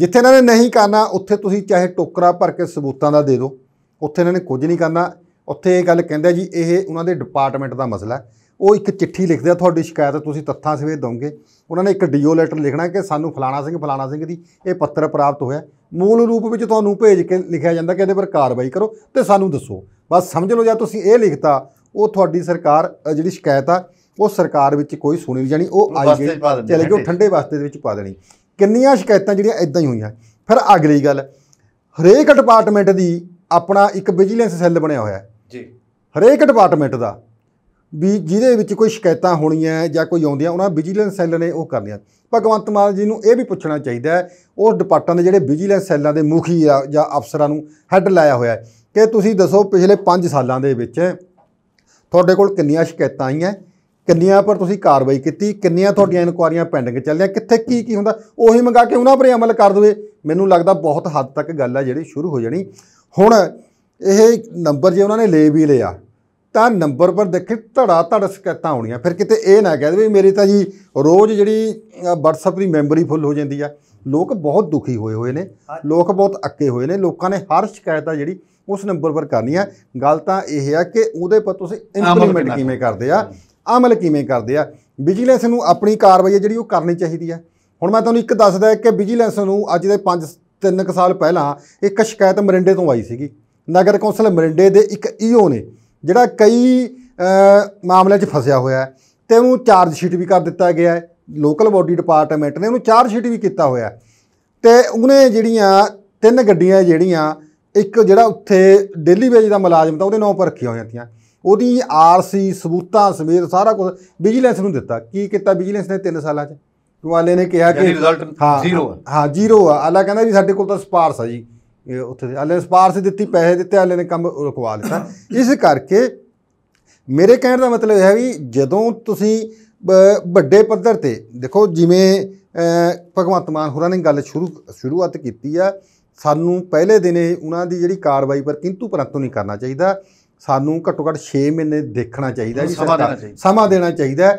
Speaker 2: ਜਿੱਥੇ ਇਹਨਾਂ ਨੇ ਨਹੀਂ ਕਰਨਾ ਉੱਥੇ ਤੁਸੀਂ ਚਾਹੇ ਟੋਕਰਾ ਭਰ ਕੇ ਸਬੂਤਾਂ ਦਾ ਦੇ ਦਿਓ ਉੱਥੇ ਇਹਨਾਂ ਨੇ ਕੁਝ ਨਹੀਂ ਕਰਨਾ ਉੱਥੇ ਇਹ ਗੱਲ ਕਹਿੰਦੇ ਜੀ ਇਹ ਉਹਨਾਂ ਦੇ ਡਿਪਾਰਟਮੈਂਟ ਦਾ ਮਸਲਾ ਹੈ ਉਹ ਇੱਕ ਚਿੱਠੀ ਲਿਖਦੇ ਆ ਤੁਹਾਡੀ ਸ਼ਿਕਾਇਤ ਤੁਸੀਂ ਤੱਥਾਂ ਸਵੇਤ ਦੋਗੇ ਉਹਨਾਂ ਨੇ ਇੱਕ ਡੀਓ ਲੈਟਰ ਲਿਖਣਾ ਕਿ ਸਾਨੂੰ ਫਲਾਣਾ ਸਿੰਘ ਫਲਾਣਾ ਸਿੰਘ ਦੀ ਇਹ ਪੱਤਰ ਪ੍ਰਾਪਤ ਹੋਇਆ ਮੂਲ ਰੂਪ ਵਿੱਚ ਤੁਹਾਨੂੰ ਭੇਜ ਕੇ ਲਿਖਿਆ ਜਾਂਦਾ ਕਿ ਇਹਦੇ ਪਰ ਕਾਰਵਾਈ ਕਰੋ ਤੇ ਸਾਨੂੰ ਦੱਸੋ ਬਸ ਸਮਝ ਲਓ ਜੇ ਤੁਸੀਂ ਇਹ ਲਿਖਤਾ ਉਹ ਤੁਹਾਡੀ ਸਰਕਾਰ ਜਿਹੜੀ ਸ਼ਿਕਾਇਤ ਆ ਉਹ ਸਰਕਾਰ ਵਿੱਚ ਕੋਈ ਸੁਣੀ ਨਹੀਂ ਜਾਣੀ ਉਹ ਆਈ ਗਈ ਚਲੇ ਗਏ ਠੰਡੇ ਵਾਸਤੇ ਦੇ ਵਿੱਚ ਪਾ ਦੇਣੀ ਕਿੰਨੀਆਂ ਸ਼ਿਕਾਇਤਾਂ ਜਿਹੜੀਆਂ ਇਦਾਂ ਹੀ ਹੋਈਆਂ ਫਿਰ ਅਗਲੀ ਗੱਲ ਹਰੇਕ ਡਿਪਾਰਟਮੈਂਟ ਦੀ ਆਪਣਾ ਇੱਕ ਵਿਜੀਲੈਂਸ ਸੈੱਲ ਬਣਿਆ ਹੋਇਆ ਹੈ ਜੀ ਹਰੇਕ ਡਿਪਾਰਟਮੈਂਟ ਦਾ ਵੀ ਜਿਹਦੇ ਵਿੱਚ ਕੋਈ ਸ਼ਿਕਾਇਤਾਂ ਹੋਣੀਆਂ ਜਾਂ ਕੋਈ ਆਉਂਦੀਆਂ ਉਹਨਾਂ ਵਿਜੀਲੈਂਸ ਸੈੱਲ ਨੇ ਉਹ ਕਰਨੀਆਂ ਭਗਵੰਤ ਮਾਨ ਜੀ ਨੂੰ ਇਹ ਵੀ ਪੁੱਛਣਾ ਚਾਹੀਦਾ ਹੈ ਉਹ ਡਿਪਾਰਟਮੈਂਟ ਦੇ ਜਿਹੜੇ ਵਿਜੀਲੈਂਸ ਸੈੱਲਾਂ ਦੇ ਮੁਖੀ ਆ ਜਾਂ ਅਫਸਰਾਂ ਨੂੰ ਹੈੱਡ ਲਾਇਆ ਹੋਇਆ ਹੈ ਕਿ ਤੁਸੀਂ ਦੱਸੋ ਪਿਛਲੇ 5 ਸਾਲਾਂ ਦੇ ਵਿੱਚ ਤੁਹਾਡੇ ਕੋਲ ਕਿੰਨੀਆਂ ਸ਼ਿਕਾਇਤਾਂ ਆਈਆਂ ਕਿੰਨੀਆਂ ਪਰ ਤੁਸੀਂ ਕਾਰਵਾਈ ਕੀਤੀ ਕਿੰਨੀਆਂ ਤੁਹਾਡੀਆਂ ਇਨਕੁਆਰੀਆਂ ਪੈਂਡਿੰਗ ਚੱਲਦੀਆਂ ਕਿੱਥੇ ਕੀ ਕੀ ਹੁੰਦਾ ਉਹੀ ਮੰਗਾ ਕੇ ਉਹਨਾਂ ਪਰ ਅਮਲ ਕਰ ਦੋਵੇ ਮੈਨੂੰ ਲੱਗਦਾ ਬਹੁਤ ਹੱਦ ਤੱਕ ਗੱਲ ਆ ਜਿਹੜੀ ਸ਼ੁਰੂ ਹੋ ਜਾਣੀ ਹੁਣ ਇਹ ਨੰਬਰ ਜੇ ਉਹਨਾਂ ਨੇ ਲੈ ਵੀ ਲਿਆ ਤਾਂ ਨੰਬਰ ਪਰ ਦੇਖੇ ਧੜਾ ਧੜ ਸ਼ਿਕਾਇਤਾਂ ਆਉਣੀਆਂ ਫਿਰ ਕਿਤੇ ਇਹ ਨਾ ਕਹਿ ਦੇ ਵੀ ਮੇਰੀ ਤਾਂ ਜੀ ਰੋਜ਼ ਜਿਹੜੀ WhatsApp ਦੀ ਮੈਮਰੀ ਫੁੱਲ ਹੋ ਜਾਂਦੀ ਆ ਲੋਕ ਬਹੁਤ ਦੁਖੀ ਹੋਏ ਹੋਏ ਨੇ ਲੋਕ ਬਹੁਤ ਅੱਕੇ ਹੋਏ ਨੇ ਲੋਕਾਂ ਨੇ ਹਰ ਸ਼ਿਕਾਇਤ ਆ ਜਿਹੜੀ ਉਸ ਨੰਬਰ ਪਰ ਕਰਨੀ ਆ ਗੱਲ ਤਾਂ ਇਹ ਆ ਕਿ ਉਹਦੇ ਪਰ ਤੁਸੀਂ ਇੰਪਲੀਮੈਂਟ ਕਿਵੇਂ ਕਰਦੇ ਆ ਅਮਲ ਕਿਵੇਂ ਕਰਦੇ ਆ ਵਿਜੀਲੈਂਸ ਨੂੰ ਆਪਣੀ ਕਾਰਵਾਈ ਜਿਹੜੀ ਉਹ ਕਰਨੀ ਚਾਹੀਦੀ ਆ ਹੁਣ ਮੈਂ ਤੁਹਾਨੂੰ ਇੱਕ ਦੱਸਦਾ ਕਿ ਵਿਜੀਲੈਂਸ ਨੂੰ ਅੱਜ ਦੇ 5 3 ਸਾਲ ਪਹਿਲਾਂ ਇੱਕ ਸ਼ਿਕਾਇਤ ਮਰਿੰਡੇ ਤੋਂ ਆਈ ਸੀਗੀ ਨਗਰ ਕੌਂਸਲ ਮਰਿੰਡੇ ਦੇ ਇੱਕ ਈਓ ਨੇ ਜਿਹੜਾ ਕਈ ਮਾਮਲੇ 'ਚ ਫਸਿਆ ਹੋਇਆ ਹੈ ਤੇ ਉਹਨੂੰ ਚਾਰਜ ਸ਼ੀਟ ਵੀ ਕਰ ਦਿੱਤਾ ਗਿਆ ਹੈ ਲੋਕਲ ਬਾਡੀ ਡਿਪਾਰਟਮੈਂਟ ਨੇ ਉਹਨੂੰ ਚਾਰਜ ਸ਼ੀਟ ਵੀ ਕੀਤਾ ਹੋਇਆ ਤੇ ਉਹਨੇ ਜਿਹੜੀਆਂ ਤਿੰਨ ਗੱਡੀਆਂ ਜਿਹੜੀਆਂ ਇੱਕ ਜਿਹੜਾ ਉੱਥੇ ਡੇਲੀ ਵੇਜ ਦਾ ਮੁਲਾਜ਼ਮ ਤਾਂ ਉਹਦੇ ਨਾਂ ਪਰ ਰੱਖੀਆਂ ਹੋਈਆਂ ਤੀਆਂ ਉਹਦੀ ਆਰਸੀ ਸਬੂਤਾਂ ਸਮੇਤ ਸਾਰਾ ਕੁਝ ਵਿਜੀਲੈਂਸ ਨੂੰ ਦਿੱਤਾ ਕੀ ਕੀਤਾ ਵਿਜੀਲੈਂਸ ਨੇ 3 ਸਾਲਾਂ 'ਚ ਵਾਲੇ ਨੇ ਕਿਹਾ ਕਿ ਹਾਂ ਜ਼ੀਰੋ ਹਾਂ ਜ਼ੀਰੋ ਆ ਅਲਾ ਕਹਿੰਦਾ ਵੀ ਸਾਡੇ ਕੋਲ ਤਾਂ ਸਪਾਰਸ ਆ ਜੀ ਉੱਥੇ ਦੇ ਹਲੇ ਸਪਾਰਸ ਦਿੱਤੀ ਪੈਸੇ ਦਿੱਤੇ ਹਲੇ ਨੇ ਕੰਮ ਰੁਕਵਾ ਲਿਆ ਇਸ ਕਰਕੇ ਮੇਰੇ ਕਹਿਣ ਦਾ ਮਤਲਬ ਹੈ ਵੀ ਜਦੋਂ ਤੁਸੀਂ ਵੱਡੇ ਪੱਧਰ ਤੇ ਦੇਖੋ ਜਿਵੇਂ ਭਗਵੰਤ ਮਾਨ ਹੋਰਾਂ ਨੇ ਗੱਲ ਸ਼ੁਰੂ ਸ਼ੁਰੂਆਤ ਕੀਤੀ ਆ ਸਾਨੂੰ ਪਹਿਲੇ ਦਿਨ ਇਹ ਉਹਨਾਂ ਦੀ ਜਿਹੜੀ ਕਾਰਵਾਈ ਪਰ ਕਿੰਤੂ ਪਰੰਤੂ ਨਹੀਂ ਕਰਨਾ ਚਾਹੀਦਾ ਸਾਨੂੰ ਘੱਟੋ ਘੱਟ 6 ਮਹੀਨੇ ਦੇਖਣਾ ਚਾਹੀਦਾ ਜੀ ਸਮਾਂ ਦੇਣਾ ਚਾਹੀਦਾ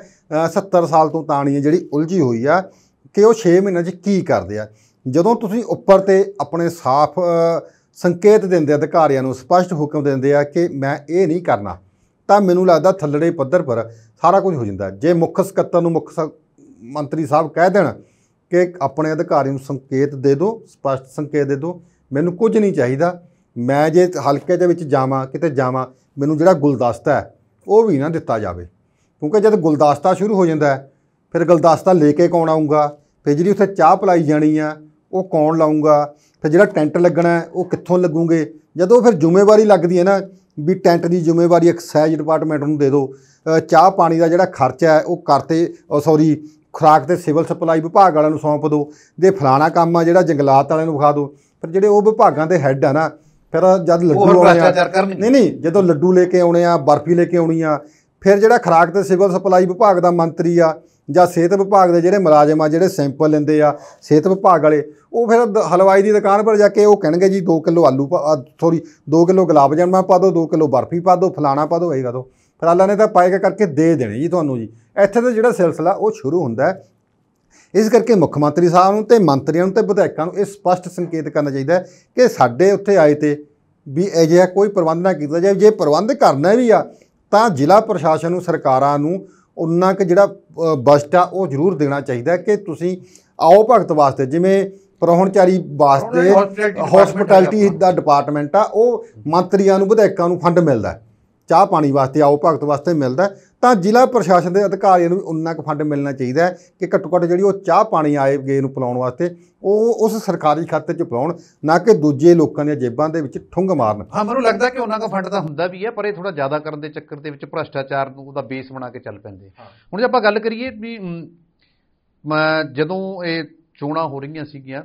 Speaker 2: 70 ਸਾਲ ਤੋਂ ਤਾਣੀ ਜਿਹੜੀ ਉਲਝੀ ਹੋਈ ਆ ਕਿ ਉਹ 6 ਮਹੀਨਿਆਂ 'ਚ ਕੀ ਕਰਦੇ ਆ ਜਦੋਂ ਤੁਸੀਂ ਉੱਪਰ ਤੇ ਆਪਣੇ ਸਾਫ਼ ਸੰਕੇਤ ਦਿੰਦੇ ਅਧਿਕਾਰੀਆਂ ਨੂੰ ਸਪਸ਼ਟ ਹੁਕਮ ਦਿੰਦੇ ਆ ਕਿ ਮੈਂ ਇਹ ਨਹੀਂ ਕਰਨਾ ਤਾਂ ਮੈਨੂੰ ਲੱਗਦਾ ਥੱਲੜੇ ਪੱਧਰ ਪਰ ਸਾਰਾ ਕੁਝ ਹੋ ਜਾਂਦਾ ਜੇ ਮੁੱਖ ਸਕੱਤਰ ਨੂੰ ਮੁੱਖ ਮੰਤਰੀ ਸਾਹਿਬ ਕਹਿ ਦੇਣ ਕਿ ਆਪਣੇ ਅਧਿਕਾਰੀ ਨੂੰ ਸੰਕੇਤ ਦੇ ਦਿਓ ਸਪਸ਼ਟ ਸੰਕੇਤ ਦੇ ਦਿਓ ਮੈਨੂੰ ਕੁਝ ਨਹੀਂ ਚਾਹੀਦਾ ਮੈਂ ਜੇ ਹਲਕੇ ਦੇ ਵਿੱਚ ਜਾਵਾਂ ਕਿਤੇ ਜਾਵਾਂ ਮੈਨੂੰ ਜਿਹੜਾ ਗੁਲਦਸਤਾ ਹੈ ਉਹ ਵੀ ਨਾ ਦਿੱਤਾ ਜਾਵੇ ਕਿਉਂਕਿ ਜਦ ਗੁਲਦਸਤਾ ਸ਼ੁਰੂ ਹੋ ਜਾਂਦਾ ਫਿਰ ਗੁਲਦਸਤਾ ਲੈ ਕੇ ਕੌਣ ਆਊਗਾ ਫਿਰ ਜਿਹੜੀ ਉੱਥੇ ਚਾਹ ਪਲਾਈ ਜਾਣੀ ਆ ਉਹ ਕੌਣ ਲਾਊਗਾ ਫਿਰ ਜਿਹੜਾ ਟੈਂਟ ਲੱਗਣਾ ਉਹ ਕਿੱਥੋਂ ਲੱਗੂਗੇ ਜਦੋਂ ਫਿਰ ਜ਼ਿੰਮੇਵਾਰੀ ਲੱਗਦੀ ਹੈ ਨਾ ਵੀ ਟੈਂਟ ਦੀ ਜ਼ਿੰਮੇਵਾਰੀ ਐਕਸਾਈਜ਼ ਡਿਪਾਰਟਮੈਂਟ ਨੂੰ ਦੇ ਦਿਓ ਚਾਹ ਪਾਣੀ ਦਾ ਜਿਹੜਾ ਖਰਚਾ ਹੈ ਉਹ ਕਰਤੇ ਸੌਰੀ ਖੁਰਾਕ ਤੇ ਸਿਵਲ ਸਪਲਾਈ ਵਿਭਾਗ ਵਾਲਿਆਂ ਨੂੰ ਸੌਂਪ ਦਿਓ ਦੇ ਫਲਾਣਾ ਕੰਮ ਆ ਜਿਹੜਾ ਜੰਗਲਾਤ ਵਾਲਿਆਂ ਨੂੰ ਵਿਖਾ ਦਿਓ ਪਰ ਜਿਹੜੇ ਉਹ ਵਿਭਾਗਾਂ ਦੇ ਹੈੱਡ ਆ ਨਾ ਫਿਰ ਜਦ ਲੱਡੂ ਆਉਣੇ ਆ ਨਹੀਂ ਨਹੀਂ ਜਦੋਂ ਲੱਡੂ ਲੈ ਕੇ ਆਉਣੇ ਆ ਬਰਫੀ ਲੈ ਕੇ ਆਉਣੀ ਆ ਫਿਰ ਜਿਹੜਾ ਖੁਰਾਕ ਤੇ ਸਿਵਲ ਸਪਲਾਈ ਵਿਭਾਗ ਦਾ ਮੰਤਰੀ ਆ ਜਾਂ ਸਿਹਤ ਵਿਭਾਗ ਦੇ ਜਿਹੜੇ ਮੁਲਾਜ਼ਮ ਆ ਜਿਹੜੇ ਸੈਂਪਲ ਲੈਂਦੇ ਆ ਸਿਹਤ ਵਿਭਾਗ ਵਾਲੇ ਉਹ ਫਿਰ ਹਲਵਾਈ ਦੀ ਦੁਕਾਨ ਪਰ ਜਾ ਕੇ ਉਹ ਕਹਿਣਗੇ ਜੀ 2 ਕਿਲੋ ਆਲੂ ਸੌਰੀ 2 ਕਿਲੋ ਗੁਲਾਬ ਜਾਮਣਾ ਪਾ ਦਿਓ 2 ਕਿਲੋ ਬਰਫੀ ਪਾ ਦਿਓ ਫਲਾਣਾ ਪਾ ਦਿਓ ਇਹ ਦੋ ਫਿਰ ਅੱਲਾ ਨੇ ਤਾਂ ਪਾਏਗਾ ਕਰਕੇ ਦੇ ਦੇਣੇ ਜੀ ਤੁਹਾਨੂੰ ਜੀ ਇੱਥੇ ਤਾਂ ਜਿਹੜਾ ਸਿਲਸਿਲਾ ਉਹ ਸ਼ੁਰੂ ਹੁੰਦਾ ਹੈ ਇਸ ਕਰਕੇ ਮੁੱਖ ਮੰਤਰੀ ਸਾਹਿਬ ਨੂੰ ਤੇ ਮੰਤਰੀਆਂ ਨੂੰ ਤੇ ਵਿਧਾਇਕਾਂ ਨੂੰ ਇਹ ਸਪਸ਼ਟ ਸੰਕੇਤ ਕਰਨਾ ਚਾਹੀਦਾ ਹੈ ਕਿ ਸਾਡੇ ਉੱਥੇ ਆਏ ਤੇ ਵੀ ਜਿਹਾ ਕੋਈ ਪ੍ਰਬੰਧ ਨਾ ਕੀਤਾ ਜਾਵੇ ਜੇ ਪ੍ਰਬੰਧ ਕਰਨਾ ਵੀ ਆ ਤਾਂ ਜ਼ਿਲ੍ਹਾ ਪ੍ਰਸ਼ਾਸਨ ਨੂੰ ਸਰਕਾਰਾਂ ਨੂੰ ਉਨਾ ਕਿ ਜਿਹੜਾ ਬਜਟ ਆ ਉਹ ਜ਼ਰੂਰ ਦੇਣਾ ਚਾਹੀਦਾ ਕਿ ਤੁਸੀਂ ਆਓ ਭਗਤ ਵਾਸਤੇ ਜਿਵੇਂ ਪ੍ਰਹੁਣਚਾਰੀ ਵਾਸਤੇ ਹਸਪੀਟੈਲਿਟੀ ਦਾ ਡਿਪਾਰਟਮੈਂਟ ਆ ਉਹ ਮੰਤਰੀਆਂ ਨੂੰ ਵਿਧਾਇਕਾਂ ਨੂੰ ਫੰਡ ਮਿਲਦਾ ਚਾਹ ਪਾਣੀ ਵਾਸਤੇ ਆਓ ਭਗਤ ਵਾਸਤੇ ਮਿਲਦਾ ਤਾਂ ਜ਼ਿਲ੍ਹਾ ਪ੍ਰਸ਼ਾਸਨ ਦੇ ਅਧਿਕਾਰੀਆਂ ਨੂੰ ਉਨਾ ਕੁ ਫੰਡ ਮਿਲਣਾ ਚਾਹੀਦਾ ਕਿ ਘੱਟੋ ਘੱਟ ਜਿਹੜੀ ਉਹ ਚਾਹ ਪਾਣੀ ਆਏ ਗਏ ਨੂੰ ਪਲਾਉਣ ਵਾਸਤੇ ਉਹ ਉਸ ਸਰਕਾਰੀ ਖਾਤੇ 'ਚ ਪਲਾਉਣ ਨਾ ਕਿ ਦੂਜੇ ਲੋਕਾਂ ਦੀਆਂ ਜੇਬਾਂ ਦੇ ਵਿੱਚ ਠੁੰਗ ਮਾਰਨ ਹਾਂ ਮੈਨੂੰ ਲੱਗਦਾ ਕਿ
Speaker 1: ਉਹਨਾਂ ਦਾ ਫੰਡ ਤਾਂ ਹੁੰਦਾ ਵੀ ਹੈ ਪਰ ਇਹ ਥੋੜਾ ਜ਼ਿਆਦਾ ਕਰਨ ਦੇ ਚੱਕਰ ਦੇ ਵਿੱਚ ਭ੍ਰਸ਼ਟਾਚਾਰ ਨੂੰ ਉਹਦਾ ਬੇਸ ਬਣਾ ਕੇ ਚੱਲ ਪੈਂਦੇ ਹੁਣ ਜੇ ਆਪਾਂ ਗੱਲ ਕਰੀਏ ਵੀ ਜਦੋਂ ਇਹ ਚੋਣਾਂ ਹੋ ਰਹੀਆਂ ਸੀਗੀਆਂ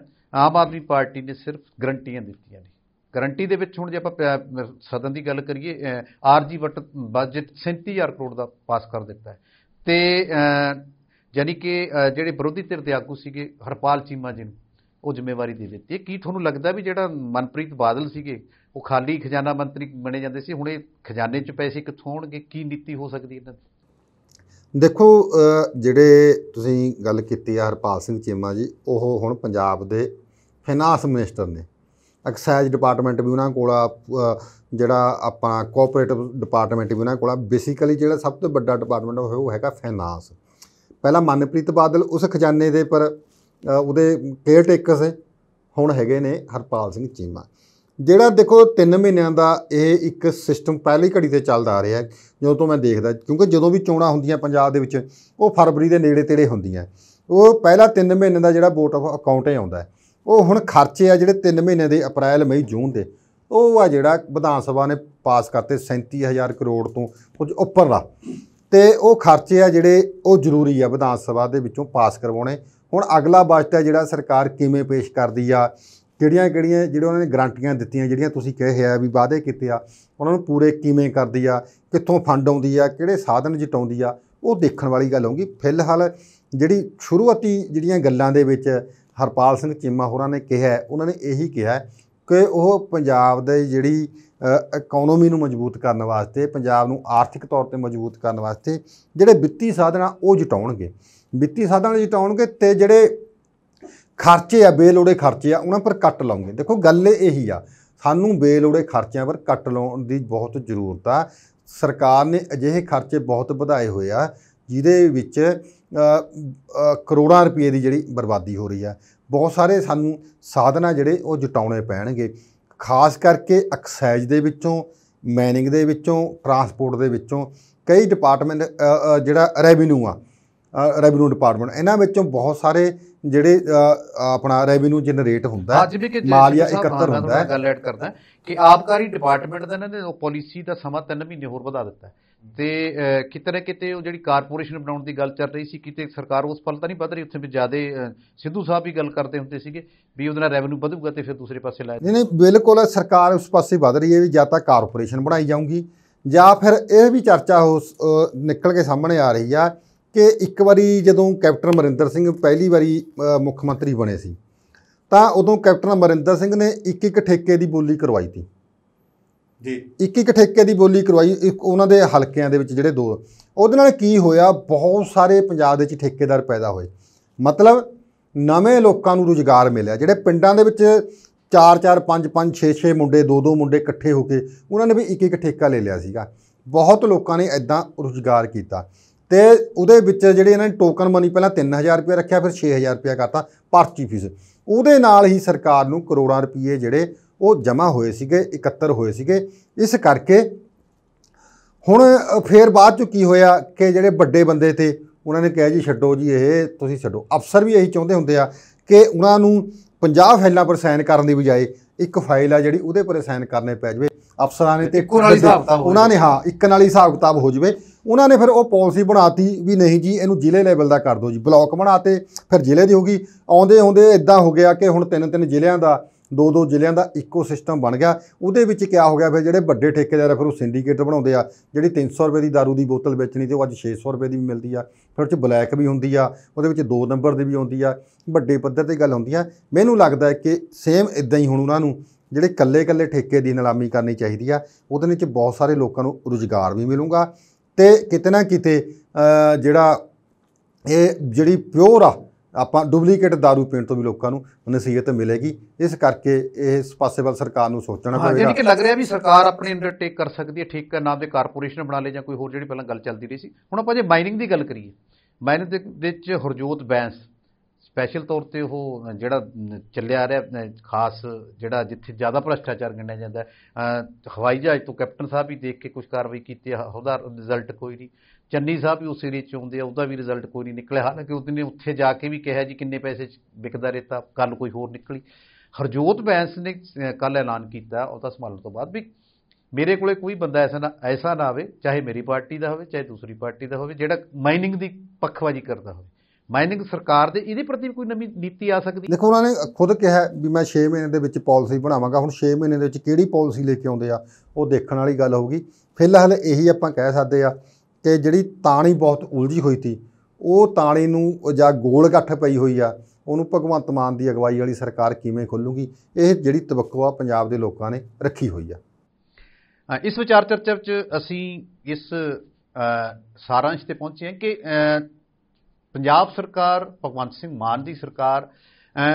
Speaker 1: ਆਮ ਆਦਮੀ ਪਾਰਟੀ ਨੇ ਸਿਰਫ ਗਰੰਟੀਆਂ ਦਿੱਤੀਆਂ ਨੇ ਗਰੰਟੀ ਦੇ ਵਿੱਚ ਹੁਣ ਜੇ ਆਪਾਂ ਸਦਨ ਦੀ ਗੱਲ ਕਰੀਏ ਆਰਜੀ ਬਜਟ 37000 ਕਰੋੜ ਦਾ ਪਾਸ ਕਰ ਦਿੱਤਾ ਹੈ ਤੇ ਯਾਨੀ ਕਿ ਜਿਹੜੇ ਵਿਰੋਧੀ ਧਿਰ ਦੇ ਆਗੂ ਸੀਗੇ ਹਰਪਾਲ ਚੀਮਾ ਜੀ ਨੂੰ ਉਹ ਜ਼ਿੰਮੇਵਾਰੀ ਦੇ ਦਿੱਤੀ ਕੀ ਤੁਹਾਨੂੰ ਲੱਗਦਾ ਵੀ ਜਿਹੜਾ ਮਨਪ੍ਰੀਤ ਬਾਦਲ ਸੀਗੇ ਉਹ ਖਾਲੀ ਖਜ਼ਾਨਾ ਮੰਤਰੀ ਬਣੇ ਜਾਂਦੇ ਸੀ ਹੁਣ ਇਹ ਖਜ਼ਾਨੇ 'ਚ ਪੈਸੇ ਕਿੱਥੋਂ ਆਉਣਗੇ ਕੀ ਨੀਤੀ ਹੋ ਸਕਦੀ ਇਹਨਾਂ
Speaker 2: ਦੀ ਦੇਖੋ ਜਿਹੜੇ ਤੁਸੀਂ ਗੱਲ ਕੀਤੀ ਆ ਹਰਪਾਲ ਸਿੰਘ ਚੀਮਾ ਜੀ ਉਹ ਹੁਣ ਪੰਜਾਬ ਦੇ ਫਾਈਨਾਂਸ ਮਿਨਿਸਟਰ ਨੇ ਐਕਸਾਈਜ਼ ਡਿਪਾਰਟਮੈਂਟ ਵੀ ਉਹਨਾਂ ਕੋਲ ਆ ਜਿਹੜਾ ਆਪਣਾ ਕੋਆਪਰੇਟਿਵ ਡਿਪਾਰਟਮੈਂਟ ਵੀ ਉਹਨਾਂ ਕੋਲ ਆ ਬੇਸਿਕਲੀ ਜਿਹੜਾ ਸਭ ਤੋਂ ਵੱਡਾ ਡਿਪਾਰਟਮੈਂਟ ਉਹ ਹੈਗਾ ਫਾਈਨਾਂਸ ਪਹਿਲਾਂ ਮਨਪ੍ਰੀਤ ਬਾਦਲ ਉਸ ਖਜ਼ਾਨੇ ਦੇ ਪਰ ਉਹਦੇ ਕੇਅਰ ਟੇਕਰ ਹੁਣ ਹੈਗੇ ਨੇ ਹਰਪਾਲ ਸਿੰਘ ਚੀਮਾ ਜਿਹੜਾ ਦੇਖੋ 3 ਮਹੀਨਿਆਂ ਦਾ ਇਹ ਇੱਕ ਸਿਸਟਮ ਪਹਿਲੀ ਘੜੀ ਤੇ ਚੱਲਦਾ ਆ ਰਿਹਾ ਜਦੋਂ ਤੋਂ ਮੈਂ ਦੇਖਦਾ ਕਿਉਂਕਿ ਜਦੋਂ ਵੀ ਚੋਣਾਂ ਹੁੰਦੀਆਂ ਪੰਜਾਬ ਦੇ ਵਿੱਚ ਉਹ ਫਰਵਰੀ ਦੇ ਨੇੜੇ ਤੇੜੇ ਹੁੰਦੀਆਂ ਉਹ ਪਹਿਲਾ 3 ਮਹੀਨੇ ਦਾ ਜਿਹੜਾ ਵੋਟ ਆਫ ਅਕਾਊਂਟ ਹੀ ਆਉਂਦਾ ਹੈ ਉਹ ਹੁਣ ਖਰਚੇ ਆ ਜਿਹੜੇ 3 ਮਹੀਨੇ ਦੇ ਅਪ੍ਰੈਲ ਮਈ ਜੂਨ ਦੇ ਉਹ ਆ ਜਿਹੜਾ ਵਿਧਾਨ ਸਭਾ ਨੇ ਪਾਸ ਕਰਤੇ 37000 ਕਰੋੜ ਤੋਂ ਕੁਝ ਉੱਪਰ ਦਾ ਤੇ ਉਹ ਖਰਚੇ ਆ ਜਿਹੜੇ ਉਹ ਜ਼ਰੂਰੀ ਆ ਵਿਧਾਨ ਸਭਾ ਦੇ ਵਿੱਚੋਂ ਪਾਸ ਕਰਵਾਉਣੇ ਹੁਣ ਅਗਲਾ ਬਜਟ ਆ ਜਿਹੜਾ ਸਰਕਾਰ ਕਿਵੇਂ ਪੇਸ਼ ਕਰਦੀ ਆ ਕਿਹੜੀਆਂ ਕਿਹੜੀਆਂ ਜਿਹੜੇ ਉਹਨਾਂ ਨੇ ਗਰੰਟੀਆਂ ਦਿੱਤੀਆਂ ਜਿਹੜੀਆਂ ਤੁਸੀਂ ਕਹੇ ਆ ਵੀ ਵਾਅਦੇ ਕੀਤੇ ਆ ਉਹਨਾਂ ਨੂੰ ਪੂਰੇ ਕਿਵੇਂ ਕਰਦੀ ਆ ਕਿੱਥੋਂ ਫੰਡ ਆਉਂਦੀ ਆ ਕਿਹੜੇ ਸਾਧਨ ਜਟਾਉਂਦੀ ਆ ਉਹ ਦੇਖਣ ਵਾਲੀ ਗੱਲ ਹੋਊਗੀ ਫਿਲਹਾਲ ਜਿਹੜੀ ਸ਼ੁਰੂਆਤੀ ਜਿਹੜੀਆਂ ਗੱਲਾਂ ਦੇ ਵਿੱਚ ਹਰਪਾਲ ਸਿੰਘ ਚੀਮਾ ਹੋਰਾਂ ਨੇ ਕਿਹਾ ਉਹਨਾਂ ਨੇ ਇਹੀ ਕਿਹਾ ਕਿ ਉਹ ਪੰਜਾਬ ਦੇ ਜਿਹੜੀ ਇਕਨੋਮੀ ਨੂੰ ਮਜ਼ਬੂਤ ਕਰਨ ਵਾਸਤੇ ਪੰਜਾਬ ਨੂੰ ਆਰਥਿਕ ਤੌਰ ਤੇ ਮਜ਼ਬੂਤ ਕਰਨ ਵਾਸਤੇ ਜਿਹੜੇ ਵਿੱਤੀ ਸਾਧਨਾਂ ਉਹ ਜਟਾਉਣਗੇ ਵਿੱਤੀ ਸਾਧਨਾਂ ਜਟਾਉਣਗੇ ਤੇ ਜਿਹੜੇ ਖਰਚੇ ਆ ਬੇਲੋੜੇ ਖਰਚੇ ਆ ਉਹਨਾਂ ਪਰ ਕੱਟ ਲਾਉਂਗੇ ਦੇਖੋ ਗੱਲ ਇਹੀ ਆ ਸਾਨੂੰ ਬੇਲੋੜੇ ਖਰਚਿਆਂ ਪਰ ਕੱਟ ਲਾਉਣ ਦੀ ਬਹੁਤ ਜ਼ਰੂਰਤ ਆ ਸਰਕਾਰ ਨੇ ਅਜਿਹੇ ਖਰਚੇ ਬਹੁਤ ਵਧਾਏ ਹੋਏ ਆ ਜਿਹਦੇ ਵਿੱਚ ਕਰੋੜਾਂ ਰੁਪਏ ਦੀ ਜਿਹੜੀ ਬਰਬਾਦੀ ਹੋ ਰਹੀ ਹੈ ਬਹੁਤ ਸਾਰੇ ਸਾਨੂੰ ਸਾਧਨਾ ਜਿਹੜੇ ਉਹ ਜਟਾਉਣੇ ਪੈਣਗੇ ਖਾਸ ਕਰਕੇ ਐਕਸਾਈਜ਼ ਦੇ ਵਿੱਚੋਂ ਮੈਨਿੰਗ ਦੇ ਵਿੱਚੋਂ ਟਰਾਂਸਪੋਰਟ ਦੇ ਵਿੱਚੋਂ ਕਈ ਡਿਪਾਰਟਮੈਂਟ ਜਿਹੜਾ ਰੈਵਨਿਊ ਆ ਰੈਵਨਿਊ ਡਿਪਾਰਟਮੈਂਟ ਇਹਨਾਂ ਵਿੱਚੋਂ ਬਹੁਤ ਸਾਰੇ ਜਿਹੜੇ ਆਪਣਾ ਰੈਵਨਿਊ ਜਨਰੇਟ ਹੁੰਦਾ ਹੈ ਮਾਲੀਆ ਇਕੱਤਰ ਹੁੰਦਾ ਹੈ ਗੱਲ
Speaker 1: ਐਡ ਕਰਦਾ ਕਿ ਆਪਕਾਰੀ ਡਿਪਾਰਟਮੈਂਟ ਦਾ ਇਹਨਾਂ ਨੇ ਪਾਲਿਸੀ ਦਾ ਸਮਾਂ 3 ਮਹੀਨੇ ਹੋਰ ਵਧਾ ਦਿੱਤਾ ਹੈ ਦੇ ਕਿਤੇ ਕਿਤੇ ਉਹ ਜਿਹੜੀ ਕਾਰਪੋਰੇਸ਼ਨ ਬਣਾਉਣ ਦੀ ਗੱਲ ਚੱਲ ਰਹੀ ਸੀ ਕਿਤੇ ਸਰਕਾਰ ਉਸ ਫਲ ਤਾਂ ਨਹੀਂ ਵੱਧ ਰਹੀ ਉੱਥੇ ਵੀ ਜਿਆਦੇ ਸਿੱਧੂ ਸਾਹਿਬ ਵੀ ਗੱਲ ਕਰਦੇ ਹੁੰਦੇ ਸੀਗੇ ਵੀ ਉਹਦੇ ਨਾਲ ਰੈਵਨਿਊ ਵਧੂਗਾ ਤੇ ਫਿਰ ਦੂਸਰੇ ਪਾਸੇ ਲਾਇਆ ਨਹੀਂ ਨਹੀਂ ਬਿਲਕੁਲ
Speaker 2: ਸਰਕਾਰ ਉਸ ਪਾਸੇ ਵੱਧ ਰਹੀ ਹੈ ਵੀ ਜਾਂ ਤਾਂ ਕਾਰਪੋਰੇਸ਼ਨ ਬਣਾਈ ਜਾਊਗੀ ਜਾਂ ਫਿਰ ਇਹ ਵੀ ਚਰਚਾ ਹੋ ਨਿਕਲ ਕੇ ਸਾਹਮਣੇ ਆ ਰਹੀ ਆ ਕਿ ਇੱਕ ਵਾਰੀ ਜਦੋਂ ਕੈਪਟਨ ਮਰਿੰਦਰ ਸਿੰਘ ਪਹਿਲੀ ਵਾਰੀ ਮੁੱਖ ਮੰਤਰੀ ਬਣੇ ਸੀ ਤਾਂ ਉਦੋਂ ਕੈਪਟਨ ਮਰਿੰਦਰ ਸਿੰਘ ਨੇ ਇੱਕ ਇੱਕ ਠੇਕੇ ਦੀ ਬੋਲੀ ਕਰਵਾਈ ਸੀ ਜੀ ਇੱਕ ਇੱਕ ਠੇਕੇ ਦੀ ਬੋਲੀ ਕਰਵਾਈ ਉਹਨਾਂ ਦੇ ਹਲਕਿਆਂ ਦੇ ਵਿੱਚ ਜਿਹੜੇ ਦੋ ਉਹਦੇ ਨਾਲ ਕੀ ਹੋਇਆ ਬਹੁਤ ਸਾਰੇ ਪੰਜਾਬ ਦੇ ਵਿੱਚ ਠੇਕੇਦਾਰ ਪੈਦਾ ਹੋਏ ਮਤਲਬ ਨਵੇਂ ਲੋਕਾਂ ਨੂੰ ਰੁਜ਼ਗਾਰ ਮਿਲਿਆ ਜਿਹੜੇ ਪਿੰਡਾਂ ਦੇ ਵਿੱਚ 4 4 5 5 6 6 ਮੁੰਡੇ 2 2 ਮੁੰਡੇ ਇਕੱਠੇ ਹੋ ਕੇ ਉਹਨਾਂ ਨੇ ਵੀ ਇੱਕ ਇੱਕ ਠੇਕਾ ਲੈ ਲਿਆ ਸੀਗਾ ਬਹੁਤ ਲੋਕਾਂ ਨੇ ਐਦਾਂ ਰੁਜ਼ਗਾਰ ਕੀਤਾ ਤੇ ਉਹਦੇ ਵਿੱਚ ਜਿਹੜੇ ਇਹਨਾਂ ਨੇ ਟੋਕਨ ਮਨੀ ਪਹਿਲਾਂ 3000 ਰੁਪਏ ਰੱਖਿਆ ਫਿਰ 6000 ਰੁਪਏ ਕਰਤਾ ਪਰਚੀ ਫੀਸ ਉਹਦੇ ਨਾਲ ਹੀ ਸਰਕਾਰ ਨੂੰ ਕਰੋੜਾਂ ਰੁਪਏ ਜਿਹੜੇ ਉਹ ਜਮਾ ਹੋਏ ਸੀਗੇ ਇਕੱਤਰ ਹੋਏ ਸੀਗੇ ਇਸ ਕਰਕੇ ਹੁਣ ਫੇਰ ਬਾਅਦ ਚ ਕੀ ਹੋਇਆ ਕਿ ਜਿਹੜੇ ਵੱਡੇ ਬੰਦੇ ਤੇ ਉਹਨਾਂ ਨੇ ਕਿਹਾ ਜੀ ਛੱਡੋ ਜੀ ਇਹ ਤੁਸੀਂ ਛੱਡੋ ਅਫਸਰ ਵੀ ਇਹੀ ਚਾਹੁੰਦੇ ਹੁੰਦੇ ਆ ਕਿ ਉਹਨਾਂ ਨੂੰ 50 ਫਾਈਲਾਂ ਪਰ ਸਾਈਨ ਕਰਨ ਦੀ ਬਜਾਏ ਇੱਕ ਫਾਈਲ ਆ ਜਿਹੜੀ ਉਹਦੇ ਪਰ ਸਾਈਨ ਕਰਨੇ ਪੈ ਜਵੇ ਅਫਸਰਾਂ ਨੇ ਤੇ ਉਹਨਾਂ ਨੇ ਹਾਂ ਇੱਕ ਨਾਲ ਹੀ ਹਿਸਾਬ ਕਿਤਾਬ ਹੋ ਜਵੇ ਉਹਨਾਂ ਨੇ ਫਿਰ ਉਹ ਪਾਲਿਸੀ ਬਣਾਤੀ ਵੀ ਨਹੀਂ ਜੀ ਇਹਨੂੰ ਜ਼ਿਲ੍ਹੇ ਲੈਵਲ ਦਾ ਕਰ ਦਿਓ ਜੀ ਬਲਾਕ ਬਣਾਤੇ ਫਿਰ ਜ਼ਿਲ੍ਹੇ ਦੀ ਹੋਗੀ ਆਉਂਦੇ ਆਉਂਦੇ ਇਦਾਂ ਹੋ ਗਿਆ ਕਿ ਹੁਣ ਤਿੰਨ ਤਿੰਨ ਜ਼ਿਲ੍ਹਿਆਂ ਦਾ ਦੋ ਦੋ ਜ਼ਿਲ੍ਹਿਆਂ ਦਾ ਇੱਕੋ ਸਿਸਟਮ ਬਣ ਗਿਆ ਉਹਦੇ ਵਿੱਚ ਕੀ ਹੋ ਗਿਆ ਫਿਰ ਜਿਹੜੇ ਵੱਡੇ ਠੇਕੇਦਾਰ ਫਿਰ ਉਹ ਸਿੰਡੀਕੇਟ ਬਣਾਉਂਦੇ ਆ ਜਿਹੜੀ 300 ਰੁਪਏ ਦੀ दारू ਦੀ ਬੋਤਲ ਵੇਚਣੀ ਤੇ ਉਹ ਅੱਜ 600 ਰੁਪਏ ਦੀ ਵੀ ਮਿਲਦੀ ਆ ਫਿਰ ਉਹ ਚ ਬਲੈਕ ਵੀ ਹੁੰਦੀ ਆ ਉਹਦੇ ਵਿੱਚ ਦੋ ਨੰਬਰ ਦੀ ਵੀ ਆਉਂਦੀ ਆ ਵੱਡੇ ਪੱਧਰ ਤੇ ਗੱਲ ਹੁੰਦੀ ਆ ਮੈਨੂੰ ਲੱਗਦਾ ਕਿ ਸੇਮ ਇਦਾਂ ਹੀ ਹੁਣ ਉਹਨਾਂ ਨੂੰ ਜਿਹੜੇ ਕੱਲੇ-ਕੱਲੇ ਠੇਕੇ ਦੀ ਨਿਲਾਮੀ ਕਰਨੀ ਚਾਹੀਦੀ ਆ ਉਹਦੇ ਵਿੱਚ ਬਹੁਤ ਸਾਰੇ ਲੋਕਾਂ ਨੂੰ ਰੁਜ਼ਗਾਰ ਵੀ ਮਿਲੂਗਾ ਤੇ ਕਿਤੇ ਨਾ ਕਿਤੇ ਜਿਹੜਾ ਇਹ ਜਿਹੜੀ ਪਿਓਰ ਆ ਆਪਾਂ ਡੁਪਲੀਕੇਟ दारू ਪੀਣ ਤੋਂ ਵੀ ਲੋਕਾਂ ਨੂੰ ਨਸੀਹਤ ਮਿਲੇਗੀ ਇਸ ਕਰਕੇ ਇਸ ਪਾਸੇ ਵੱਲ ਸਰਕਾਰ ਨੂੰ ਸੋਚਣਾ ਪਵੇਗਾ ਹਾਂ ਜਿਹੜੀ ਕਿ ਲੱਗ ਰਿਹਾ ਵੀ ਸਰਕਾਰ
Speaker 1: ਆਪਣੇ ਅੰਡਰਟੇਕ ਕਰ ਸਕਦੀ ਹੈ ਠੀਕ ਹੈ ਨਾ ਦੇ ਕਾਰਪੋਰੇਸ਼ਨ ਬਣਾ ਲੇ ਜਾਂ ਕੋਈ ਹੋਰ ਜਿਹੜੀ ਪਹਿਲਾਂ ਗੱਲ ਚੱਲਦੀ ਰਹੀ ਸੀ ਹੁਣ ਆਪਾਂ ਜੇ ਮਾਈਨਿੰਗ ਦੀ ਗੱਲ ਕਰੀਏ ਮਾਈਨਿੰਗ ਦੇ ਵਿੱਚ ਹਰਜੋਤ ਬੈਂਸ ਸਪੈਸ਼ਲ ਤੌਰ ਤੇ ਉਹ ਜਿਹੜਾ ਚੱਲਿਆ ਆ ਰਿਹਾ ਖਾਸ ਜਿਹੜਾ ਜਿੱਥੇ ਜ਼ਿਆਦਾ ਭ੍ਰਸ਼ਟਾਚਾਰ ਗਿਣਿਆ ਜਾਂਦਾ ਹਵਾਈ ਜਹਾਜ਼ ਤੋਂ ਕੈਪਟਨ ਸਾਹਿਬ ਵੀ ਦੇਖ ਕੇ ਕੁਝ ਕਾਰਵਾਈ ਕੀਤੀ ਉਹਦਾ ਰਿਜ਼ਲਟ ਕੋਈ ਨਹੀਂ ਚੰਨੀ ਸਾਹਿਬ ਵੀ ਉਸ ਏਰੀਏ ਚ ਆਉਂਦੇ ਆ ਉਹਦਾ ਵੀ ਰਿਜ਼ਲਟ ਕੋਈ ਨਹੀਂ ਨਿਕਲਿਆ ਹਾਲਾਂਕਿ ਉਹਨੇ ਉੱਥੇ ਜਾ ਕੇ ਵੀ ਕਿਹਾ ਜੀ ਕਿੰਨੇ ਪੈਸੇ ਚ ਵਿਕਦਾ ਰੇਤਾ ਕੱਲ ਕੋਈ ਹੋਰ ਨਿਕਲੀ ਹਰਜੋਤ ਬੈਂਸ ਨੇ ਕੱਲ ਐਲਾਨ ਕੀਤਾ ਉਹਦਾ ਸੰਭਾਲਣ ਤੋਂ ਬਾਅਦ ਵੀ ਮੇਰੇ ਕੋਲੇ ਕੋਈ ਬੰਦਾ ਐਸਾ ਨਾ ਐਸਾ ਨਾ ਆਵੇ ਚਾਹੇ ਮੇਰੀ ਪਾਰਟੀ ਦਾ ਹੋਵੇ ਚਾਹੇ ਦੂਸਰੀ ਪਾਰਟੀ ਦਾ ਹੋਵੇ ਜਿਹੜਾ ਮਾਈਨਿੰਗ ਦੀ ਪੱਖਵਾਜੀ ਕਰਦਾ ਹੋਵੇ ਮਾਈਨਿੰਗ ਸਰਕਾਰ ਦੇ ਇਹਦੇ ਪ੍ਰਤੀ ਕੋਈ ਨਵੀਂ ਨੀਤੀ ਆ ਸਕਦੀ ਦੇਖੋ ਉਹਨਾਂ ਨੇ
Speaker 2: ਖੁਦ ਕਿਹਾ ਵੀ ਮੈਂ 6 ਮਹੀਨੇ ਦੇ ਵਿੱਚ ਪਾਲਿਸੀ ਬਣਾਵਾਂਗਾ ਹੁਣ 6 ਮਹੀਨੇ ਦੇ ਵਿੱਚ ਕਿਹੜੀ ਪਾਲਿਸੀ ਲੈ ਕੇ ਆਉਂਦੇ ਆ ਉਹ ਦੇਖਣ ਵਾਲੀ ਗੱਲ ਹੋਊਗੀ ਫਿਲਹਾਲ ਇਹੀ ਆਪਾਂ ਕਹਿ ਸਕਦੇ ਆ ਕਿ ਜਿਹੜੀ ਤਾਣੀ ਬਹੁਤ ਉਲਝੀ ਹੋਈ ਸੀ ਉਹ ਤਾਣੀ ਨੂੰ ਜਾਂ ਗੋਲ ਗੱਠ ਪਈ ਹੋਈ ਆ ਉਹਨੂੰ ਭਗਵੰਤ ਮਾਨ ਦੀ ਅਗਵਾਈ ਵਾਲੀ ਸਰਕਾਰ ਕਿਵੇਂ ਖੋਲੂਗੀ ਇਹ ਜਿਹੜੀ ਤਵੱਕੋ ਆ ਪੰਜਾਬ ਦੇ ਲੋਕਾਂ ਨੇ ਰੱਖੀ ਹੋਈ
Speaker 1: ਆ ਇਸ ਵਿਚਾਰ ਚਰਚਾ ਵਿੱਚ ਅਸੀਂ ਇਸ ਸਾਰਾਂਸ਼ ਤੇ ਪਹੁੰਚੇ ਹਾਂ ਕਿ ਪੰਜਾਬ ਸਰਕਾਰ ਭਗਵੰਤ ਸਿੰਘ ਮਾਨ ਦੀ ਸਰਕਾਰ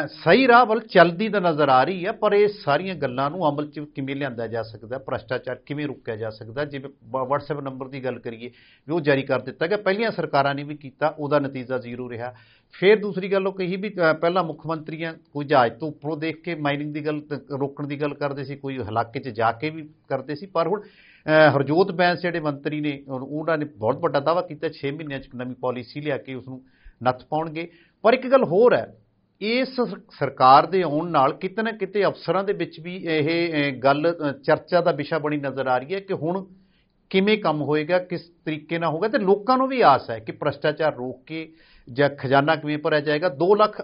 Speaker 1: ਸਹੀ ਰਾਹ ਵੱਲ ਚੱਲਦੀ ਤਾਂ ਨਜ਼ਰ ਆ ਰਹੀ ਹੈ ਪਰ ਇਹ ਸਾਰੀਆਂ ਗੱਲਾਂ ਨੂੰ ਅਮਲ 'ਚ ਕਿਵੇਂ ਲਿਆਂਦਾ ਜਾ ਸਕਦਾ ਭ੍ਰਸ਼ਟਾਚਾਰ ਕਿਵੇਂ ਰੁਕਿਆ ਜਾ ਸਕਦਾ ਜਿਵੇਂ WhatsApp ਨੰਬਰ ਦੀ ਗੱਲ ਕਰੀਏ ਵੀ ਉਹ ਜਾਰੀ ਕਰ ਦਿੱਤਾ ਗਿਆ ਪਹਿਲੀਆਂ ਸਰਕਾਰਾਂ ਨੇ ਵੀ ਕੀਤਾ ਉਹਦਾ ਨਤੀਜਾ ਜ਼ੀਰੋ ਰਿਹਾ ਫਿਰ ਦੂਸਰੀ ਗੱਲ ਉਹ ਕਹੀ ਵੀ ਪਹਿਲਾਂ ਮੁੱਖ ਮੰਤਰੀਆਂ ਕੋਈ ਜਹਾਜ਼ ਤੋਂ ਉੱਪਰੋਂ ਦੇਖ ਕੇ ਮਾਈਨਿੰਗ ਦੀ ਗੱਲ ਰੋਕਣ ਦੀ ਗੱਲ ਕਰਦੇ ਸੀ ਕੋਈ ਹਲਾਕੇ 'ਚ ਜਾ ਕੇ ਵੀ ਕਰਦੇ ਸੀ ਪਰ ਹੁਣ ਹਰਜੋਤ ਬੈਂਸ ਜਿਹੜੇ ਮੰਤਰੀ ਨੇ ਉਹਨਾਂ ਨੇ ਬਹੁਤ ਵੱਡਾ ਦਾਵਾ ਕੀਤਾ 6 ਮਹੀਨਿਆਂ 'ਚ ਨਵੀਂ ਪਾਲਿਸੀ ਲਿਆ ਕੇ ਉਸ ਨੂੰ ਨੱਥ ਪਾਉਣਗੇ ਪਰ ਇੱਕ ਗੱਲ ਹੋਰ ਹੈ ਇਸ ਸਰਕਾਰ ਦੇ ਆਉਣ ਨਾਲ ਕਿਤੇ ਨਾ ਕਿਤੇ ਅਫਸਰਾਂ ਦੇ ਵਿੱਚ ਵੀ ਇਹ ਗੱਲ ਚਰਚਾ ਦਾ ਵਿਸ਼ਾ ਬਣੀ ਨਜ਼ਰ ਆ ਰਹੀ ਹੈ ਕਿ ਹੁਣ ਕਿਵੇਂ ਕੰਮ ਹੋਏਗਾ ਕਿਸ ਤਰੀਕੇ ਨਾਲ ਹੋਗਾ ਤੇ ਲੋਕਾਂ ਨੂੰ ਵੀ ਆਸ ਹੈ ਕਿ ਭ੍ਰਸ਼ਟਾਚਾਰ ਰੋਕ ਕੇ ਜਾਂ ਖਜ਼ਾਨਾ ਕਿਵੇਂ ਭਰਿਆ ਜਾਏਗਾ 2 ਲੱਖ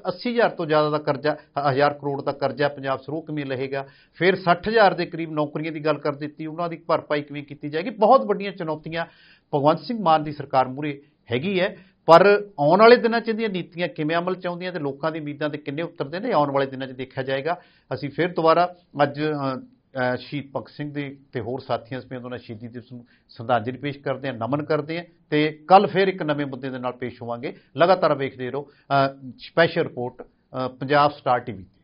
Speaker 1: ਤੋਂ ਜ਼ਿਆਦਾ ਦਾ ਕਰਜ਼ਾ 1000 ਕਰੋੜ ਦਾ ਕਰਜ਼ਾ ਪੰਜਾਬ ਸਰੂਕ ਕਿਵੇਂ ਲਹੇਗਾ ਫਿਰ 60000 ਦੇ ਕਰੀਬ ਨੌਕਰੀਆਂ ਦੀ ਗੱਲ ਕਰ ਦਿੱਤੀ ਉਹਨਾਂ ਦੀ ਭਰਪਾਈ ਕਿਵੇਂ ਕੀਤੀ ਜਾਏਗੀ ਬਹੁਤ ਵੱਡੀਆਂ ਚੁਣੌਤੀਆਂ ਭਗਵੰਤ ਸਿੰਘ ਮਾਨ ਦੀ ਸਰਕਾਰ ਮੂਰੇ ਹੈਗੀ ਹੈ ਪਰ ਆਉਣ ਵਾਲੇ ਦਿਨਾਂ 'ਚ ਇਹਦੀਆਂ ਨੀਤੀਆਂ ਕਿਵੇਂ ਅਮਲ 'ਚ ਆਉਂਦੀਆਂ ਤੇ ਲੋਕਾਂ ਦੀ ਉਮੀਦਾਂ ਤੇ ਕਿੰਨੇ ਉਤਰਦੇ ਨੇ ਆਉਣ ਵਾਲੇ ਦਿਨਾਂ 'ਚ ਦੇਖਿਆ ਜਾਏਗਾ ਅਸੀਂ ਫਿਰ ਦੁਬਾਰਾ ਅੱਜ ਸ਼ਹੀਦ ਭਗਤ ਸਿੰਘ ਦੇ ਤੇ ਹੋਰ ਸਾਥੀਆਂ ਸਮੇਤ ਉਹਨਾਂ ਸ਼ਹੀਦੀ ਦਿਵਸ ਨੂੰ ਸ਼ਰਧਾਂਜਲੀ ਪੇਸ਼ ਕਰਦੇ ਆ ਨਮਨ ਕਰਦੇ ਆ ਤੇ ਕੱਲ ਫਿਰ ਇੱਕ ਨਵੇਂ ਮੁੱਦੇ ਦੇ ਨਾਲ ਪੇਸ਼ ਹੋਵਾਂਗੇ ਲਗਾਤਾਰ ਵੇਖਦੇ ਰਹੋ special report Punjab star TV